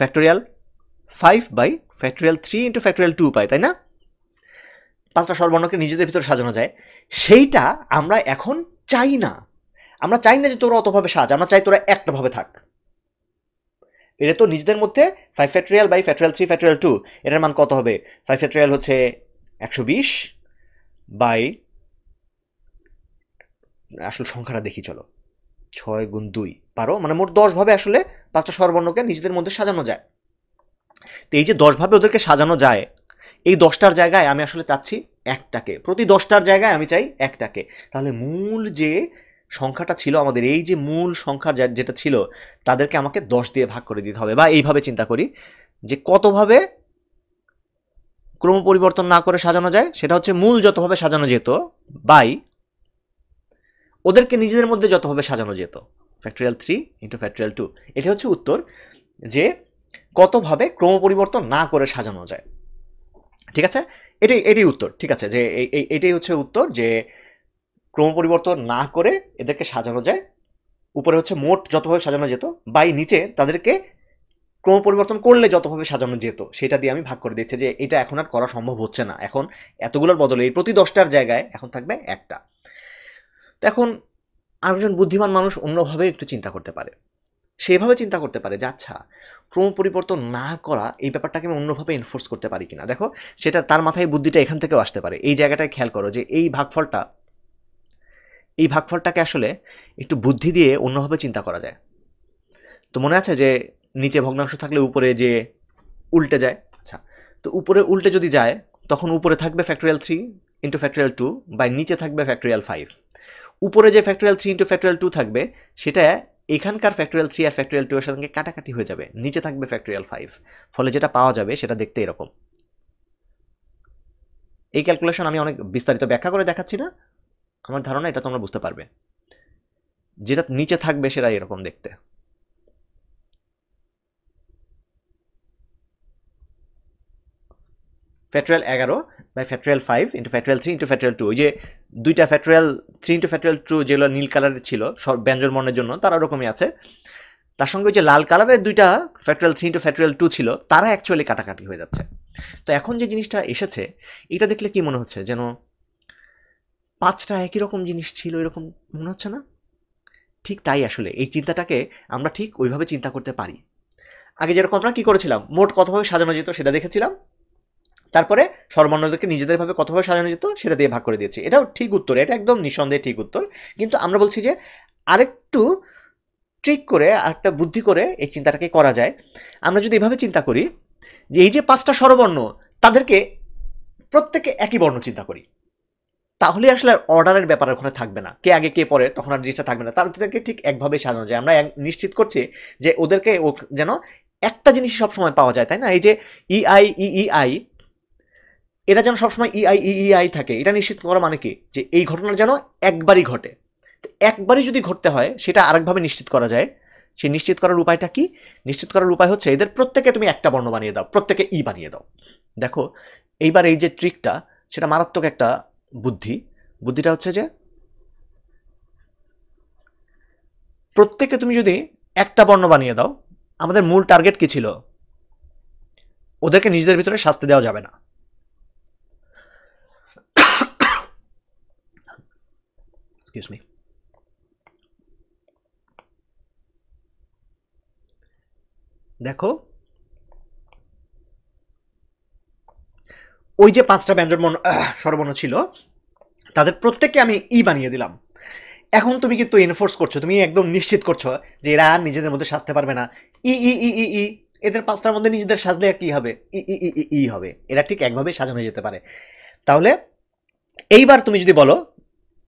factorial five by factorial three into factorial two পাই তাই না পাঁচটা সর্বর্ণকে নিজেদের ভিতরে সাজানো যায় সেইটা আমরা এখন চাই না আমরা চাই না যে তোরা অতভাবে সাজ আমরা চাই তোরা একটাভাবে থাক এটা তো নিজেদের মধ্যে five factorial by factorial three factorial two এটার মান কত হবে ফাইভ ফ্যাক্টোরিয়াল হচ্ছে একশো বিশ বাই আসল সংখ্যাটা দেখি চলো ছয় গুণ দুই পারো মানে মোট দশভাবে আসলে পাঁচটা স্বরবর্ণকে নিজেদের মধ্যে সাজানো যায় তো এই যে দশভাবে ওদেরকে সাজানো যায় এই দশটার জায়গায় আমি আসলে চাচ্ছি একটাকে প্রতি দশটার জায়গায় আমি চাই একটাকে তাহলে মূল যে সংখ্যাটা ছিল আমাদের এই যে মূল সংখ্যা যেটা ছিল তাদেরকে আমাকে দশ দিয়ে ভাগ করে দিতে হবে বা এইভাবে চিন্তা করি যে কতভাবে ক্রম পরিবর্তন না করে সাজানো যায় সেটা হচ্ছে মূল যতভাবে সাজানো যেত বাই ওদেরকে নিজেদের মধ্যে যতভাবে সাজানো যেত factorial three into factorial two এটা হচ্ছে উত্তর যে কতভাবে ক্রম পরিবর্তন না করে সাজানো যায় ঠিক আছে এটাই এটাই উত্তর ঠিক আছে যে এটাই হচ্ছে উত্তর যে ক্রম পরিবর্তন না করে এদেরকে সাজানো যায় উপরে হচ্ছে মোট যতভাবে সাজানো যেত বাই নিচে তাদেরকে ক্রম পরিবর্তন করলে যতভাবে সাজানো যেত সেটা দিয়ে আমি ভাগ করে দিচ্ছি যে এটা এখন আর করা সম্ভব হচ্ছে না এখন এতগুলোর বদলে এই প্রতি দশটার জায়গায় এখন থাকবে একটা এখন আরেকজন বুদ্ধিমান মানুষ অন্যভাবে একটু চিন্তা করতে পারে সেভাবে চিন্তা করতে পারে যে আচ্ছা ক্রম পরিবর্তন না করা এই ব্যাপারটাকে আমি অন্যভাবে এনফোর্স করতে পারি কিনা দেখো সেটা তার মাথায় বুদ্ধিটা এখান থেকেও আসতে পারে এই জায়গাটায় খেয়াল করো যে এই ভাগফলটা এই ভাগফলটাকে আসলে একটু বুদ্ধি দিয়ে অন্যভাবে চিন্তা করা যায় তো মনে আছে যে নিচে ভগ্নাংশ থাকলে উপরে যে উল্টে যায় আচ্ছা তো উপরে উল্টে যদি যায় তখন উপরে থাকবে factorial three into factorial two by নিচে থাকবে ফ্যাক্টরিয়াল ফাইভ উপরে যে factorial three into factorial two থাকবে সেটা এখানকার ফ্যাক্টোরিয়াল থ্রি আর ফ্যাক্টোরিয়াল টু এর সঙ্গে কাটাকাটি হয়ে যাবে নিচে থাকবে ফ্যাক্টোরিয়াল ফাইভ ফলে যেটা পাওয়া যাবে সেটা দেখতে এরকম এই ক্যালকুলেশন আমি অনেক বিস্তারিত ব্যাখ্যা করে দেখাচ্ছি না আমার ধারণা এটা তোমরা বুঝতে পারবে যেটা নিচে থাকবে সেটা এরকম দেখতে ফ্যাক্টোরিয়াল এগারো by factorial five into factorial three into factorial two যে দুইটা factorial three into factorial two যেগুলো নীল কালারের ছিল সব ব্যঞ্জন বর্ণের জন্য তারা ওরকমই আছে তার সঙ্গে যে লাল কালারের দুইটা factorial three into factorial two ছিল তারা অ্যাকচুয়ালি কাটাকাটি হয়ে যাচ্ছে তো এখন যে জিনিসটা এসেছে এটা দেখলে কি মনে হচ্ছে যেন পাঁচটা একই রকম জিনিস ছিল এরকম মনে হচ্ছে না ঠিক তাই আসলে এই চিন্তাটাকে আমরা ঠিক ওইভাবে চিন্তা করতে পারি আগে যেরকম আমরা কী করেছিলাম মোট কতভাবে সাজানো যেত সেটা দেখেছিলাম তারপরে সর্বর্ণদেরকে নিজেদেরভাবে কতভাবে সাজানো যেত সেটা দিয়ে ভাগ করে দিয়েছে এটাও ঠিক উত্তর এটা একদম নিঃসন্দেহে ঠিক উত্তর কিন্তু আমরা বলছি যে আরেকটু ট্রিক করে আরেকটা বুদ্ধি করে এই চিন্তাটাকে করা যায় আমরা যদি এভাবে চিন্তা করি যে এই যে পাঁচটা স্বরবর্ণ তাদেরকে প্রত্যেকে একই বর্ণ চিন্তা করি তাহলে আসলে আর অর্ডারের ব্যাপার ওখানে থাকবে না কে আগে কে পরে তখন আর জিনিসটা থাকবে না তাদেরকে ঠিক একভাবে সাজানো যায় আমরা নিশ্চিত করছি যে ওদেরকে যেন একটা জিনিস সবসময় পাওয়া যায় তাই না এই যে ই আই ই আই এরা যেন সবসময় ইআই e ইআই e, e, থাকে এটা নিশ্চিত করা মানে কি যে এই ঘটনা যেন একবারই ঘটে একবারই যদি ঘটতে হয় সেটা আরেকভাবে নিশ্চিত করা যায় সেই নিশ্চিত করার উপায়টা কি নিশ্চিত করার উপায় হচ্ছে এদের প্রত্যেকে তুমি একটা বর্ণ বানিয়ে দাও প্রত্যেকে ই বানিয়ে দাও দেখো এইবার এই যে ট্রিকটা সেটা মারাত্মক একটা বুদ্ধি বুদ্ধিটা হচ্ছে যে প্রত্যেকে তুমি যদি একটা বর্ণ বানিয়ে দাও আমাদের মূল টার্গেট কী ছিল ওদেরকে নিজেদের ভিতরে শাস্তি দেওয়া যাবে না Excuse me. দেখো ওই যে পাঁচটা ব্যঞ্জন স্বরবর্ণ ছিল তাদের প্রত্যেককে আমি ই বানিয়ে দিলাম এখন তুমি কিন্তু এনফোর্স করছো তুমি একদম নিশ্চিত করছো যে এরা আর নিজেদের মধ্যে সাজতে পারবে না ই ই ই ই ই এদের পাঁচটার মধ্যে নিজেদের সাজলে কি হবে ই ই ই ই হবে এরা ঠিক একভাবে সাজানো যেতে পারে তাহলে এইবার তুমি যদি বলো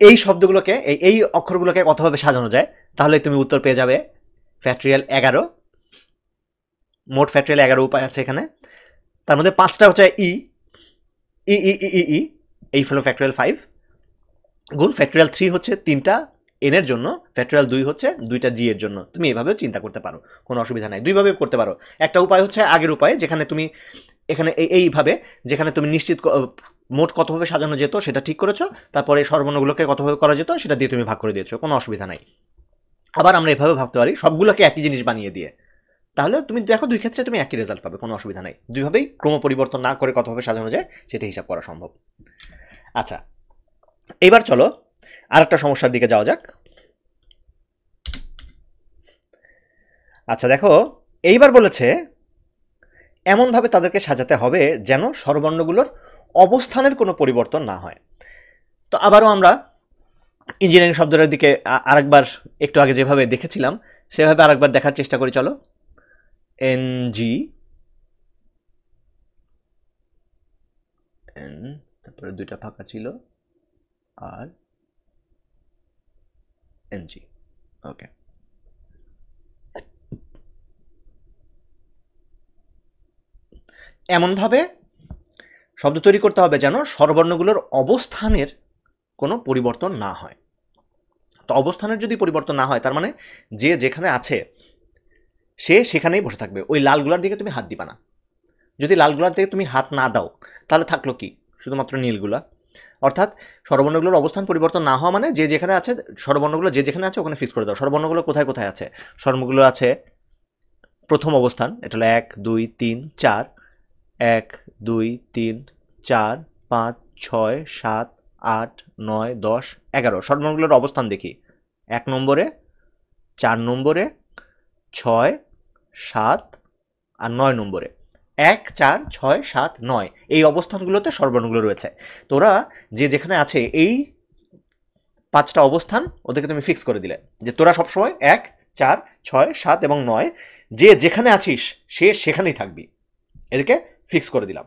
এই শব্দগুলোকে এই এই অক্ষরগুলোকে কতভাবে সাজানো যায় তাহলে তুমি উত্তর পেয়ে যাবে ফ্যাক্টরিয়াল এগারো মোট ফ্যাক্টরিয়াল এগারো উপায় আছে এখানে তার মধ্যে পাঁচটা হচ্ছে ই ই ই ই ই এই হলো ফ্যাক্টরিয়াল ফাইভ গুণ ফ্যাক্টরিয়াল থ্রি হচ্ছে তিনটা এনের জন্য ফ্যাক্টরিয়াল দুই হচ্ছে দুইটা জি এর জন্য তুমি এভাবেও চিন্তা করতে পারো কোনো অসুবিধা নাই দুইভাবে করতে পারো একটা উপায় হচ্ছে আগের উপায় যেখানে তুমি এখানে এইভাবে যেখানে তুমি নিশ্চিত মোট কতভাবে সাজানো যেত সেটা ঠিক করেছো তারপরে সর্বনগুলোকে কতভাবে করা যেত সেটা দিয়ে তুমি ভাগ করে দিয়েছো কোনো অসুবিধা নাই আবার আমরা এভাবে ভাবতে পারি সবগুলোকে একই জিনিস বানিয়ে দিয়ে তাহলে তুমি দেখো দুই ক্ষেত্রে তুমি একই রেজাল্ট পাবে কোনো অসুবিধা নাই দুইভাবেই ক্রম পরিবর্তন না করে কতভাবে সাজানো যায় সেটা হিসাব করা সম্ভব আচ্ছা এবার চলো আর একটা সমস্যার দিকে যাওয়া যাক আচ্ছা দেখো এইবার বলেছে এমনভাবে তাদেরকে সাজাতে হবে যেন স্বরবর্ণগুলোর অবস্থানের কোনো পরিবর্তন না হয় তো আবারও আমরা ইঞ্জিনিয়ারিং শব্দটার দিকে আরেকবার একটু আগে যেভাবে দেখেছিলাম সেভাবে আরেকবার দেখার চেষ্টা করি চলো এন জি এন তারপরে দুইটা ফাঁকা ছিল আর এন জি ওকে এমনভাবে শব্দ তৈরি করতে হবে যেন স্বরবর্ণগুলোর অবস্থানের কোনো পরিবর্তন না হয় তো অবস্থানের যদি পরিবর্তন না হয় তার মানে যে যেখানে আছে সে সেখানেই বসে থাকবে ওই লালগুলার দিকে তুমি হাত দিবা না যদি লালগুলার দিকে তুমি হাত না দাও তাহলে থাকলো কি শুধুমাত্র নীলগুলা অর্থাৎ স্বরবর্ণগুলোর অবস্থান পরিবর্তন না হওয়া মানে যে যেখানে আছে স্বরবর্ণগুলো যে যেখানে আছে ওখানে ফিক্স করে দাও স্বরবর্ণগুলো কোথায় কোথায় আছে স্বর্ণগুলো আছে প্রথম অবস্থান এটা হলো এক দুই তিন চার এক দুই তিন চার পাঁচ ছয় সাত আট নয় দশ এগারো স্বরবর্ণগুলোর অবস্থান দেখি এক নম্বরে চার নম্বরে ছয় সাত আর নয় নম্বরে এক চার ছয় সাত নয় এই অবস্থানগুলোতে স্বরবর্ণগুলো রয়েছে তোরা যে যেখানে আছে এই পাঁচটা অবস্থান ওদেরকে তুমি ফিক্স করে দিলে যে তোরা সবসময় এক চার ছয় সাত এবং নয় যে যেখানে আছিস সে সেখানেই থাকবি এদেরকে ফিক্স করে দিলাম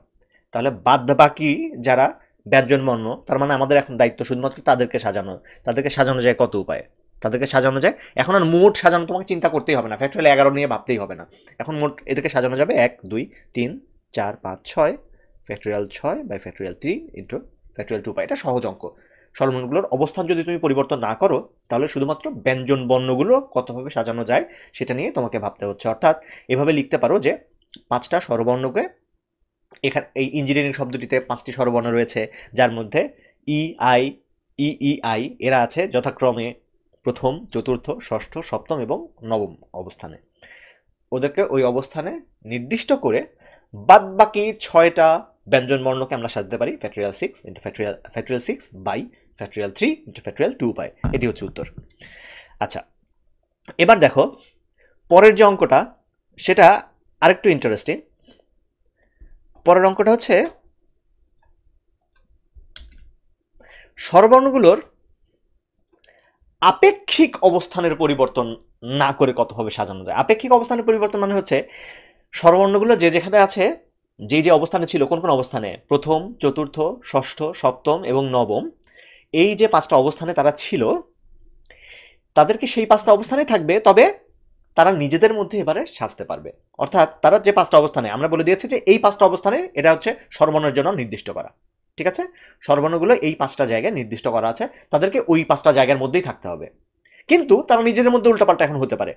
তাহলে বাদ বাকি যারা ব্যঞ্জনবর্ণ তার মানে আমাদের এখন দায়িত্ব শুধুমাত্র তাদেরকে সাজানো তাদেরকে সাজানো যায় কত উপায়ে তাদেরকে সাজানো যায় এখন আর মোট সাজানো তোমাকে চিন্তা করতেই হবে না ফ্যাক্টুয়াল এগারো নিয়ে ভাবতেই হবে না এখন মোট এদেরকে সাজানো যাবে এক দুই তিন চার পাঁচ ছয় ফ্যাক্টরিয়াল ছয় by factorial three into factorial two by এটা সহজ অঙ্ক সরলমূলগুলোর অবস্থান যদি তুমি পরিবর্তন না করো তাহলে শুধুমাত্র ব্যঞ্জন বর্ণগুলো কতভাবে সাজানো যায় সেটা নিয়ে তোমাকে ভাবতে হচ্ছে অর্থাৎ এভাবে লিখতে পারো যে পাঁচটা স্বরবর্ণকে এখানে এই ইঞ্জিনিয়ারিং শব্দটিতে পাঁচটি স্বরবর্ণ রয়েছে যার মধ্যে ই আই ই ই আই এরা আছে যথাক্রমে প্রথম চতুর্থ ষষ্ঠ সপ্তম এবং নবম অবস্থানে ওদেরকে ওই অবস্থানে নির্দিষ্ট করে বাদ বাকি ছয়টা ব্যঞ্জনবর্ণকে আমরা সাজতে পারি factorial six into factorial factorial six by factorial three into factorial two by এটি হচ্ছে উত্তর আচ্ছা এবার দেখো পরের যে অঙ্কটা সেটা আরেকটু ইন্টারেস্টিং পরের অঙ্কটা হচ্ছে সর্বর্ণগুলোর আপেক্ষিক অবস্থানের পরিবর্তন না করে কতভাবে সাজানো যায় আপেক্ষিক অবস্থানের পরিবর্তন মানে হচ্ছে সর্বর্ণগুলো যে যেখানে আছে যে যে অবস্থানে ছিল কোন কোন অবস্থানে প্রথম চতুর্থ ষষ্ঠ সপ্তম এবং নবম এই যে পাঁচটা অবস্থানে তারা ছিল তাদেরকে সেই পাঁচটা অবস্থানেই থাকবে তবে তারা নিজেদের মধ্যে এবারে সাজতে পারবে অর্থাৎ তারা যে পাঁচটা অবস্থানে আমরা বলে দিয়েছি যে এই পাঁচটা অবস্থানে এটা হচ্ছে সর্বর্ণের জন্য নির্দিষ্ট করা ঠিক আছে সর্বর্ণগুলো এই পাঁচটা জায়গায় নির্দিষ্ট করা আছে তাদেরকে ওই পাঁচটা জায়গার মধ্যেই থাকতে হবে কিন্তু তারা নিজেদের মধ্যে উল্টাপাল্টা এখন হতে পারে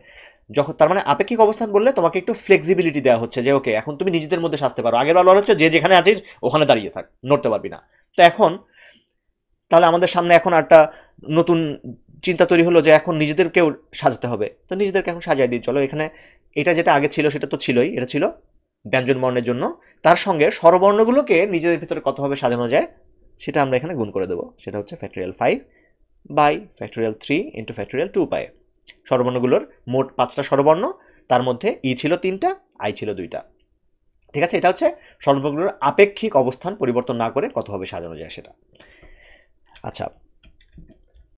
যখন তার মানে আপেক্ষিক অবস্থান বললে তোমাকে একটু ফ্লেক্সিবিলিটি দেওয়া হচ্ছে যে ওকে এখন তুমি নিজেদের মধ্যে সাজতে পারো আগের বলা হচ্ছে যে যেখানে আছিস ওখানে দাঁড়িয়ে থাক নড়তে পারবি না তো এখন তাহলে আমাদের সামনে এখন একটা নতুন চিন্তা তৈরি হলো যে এখন নিজেদেরকেও সাজতে হবে তো নিজেদেরকে এখন সাজিয়ে দিই চলো এখানে এটা যেটা আগে ছিল সেটা তো ছিলই এটা ছিল ব্যঞ্জনবর্ণের জন্য তার সঙ্গে স্বরবর্ণগুলোকে নিজেদের ভিতরে কতভাবে সাজানো যায় সেটা আমরা এখানে গুণ করে দেবো সেটা হচ্ছে factorial five by factorial three into factorial two পায় স্বরবর্ণগুলোর মোট পাঁচটা স্বরবর্ণ তার মধ্যে ই ছিল তিনটা আই ছিল দুইটা ঠিক আছে এটা হচ্ছে স্বরবর্ণগুলোর আপেক্ষিক অবস্থান পরিবর্তন না করে কতভাবে সাজানো যায় সেটা আচ্ছা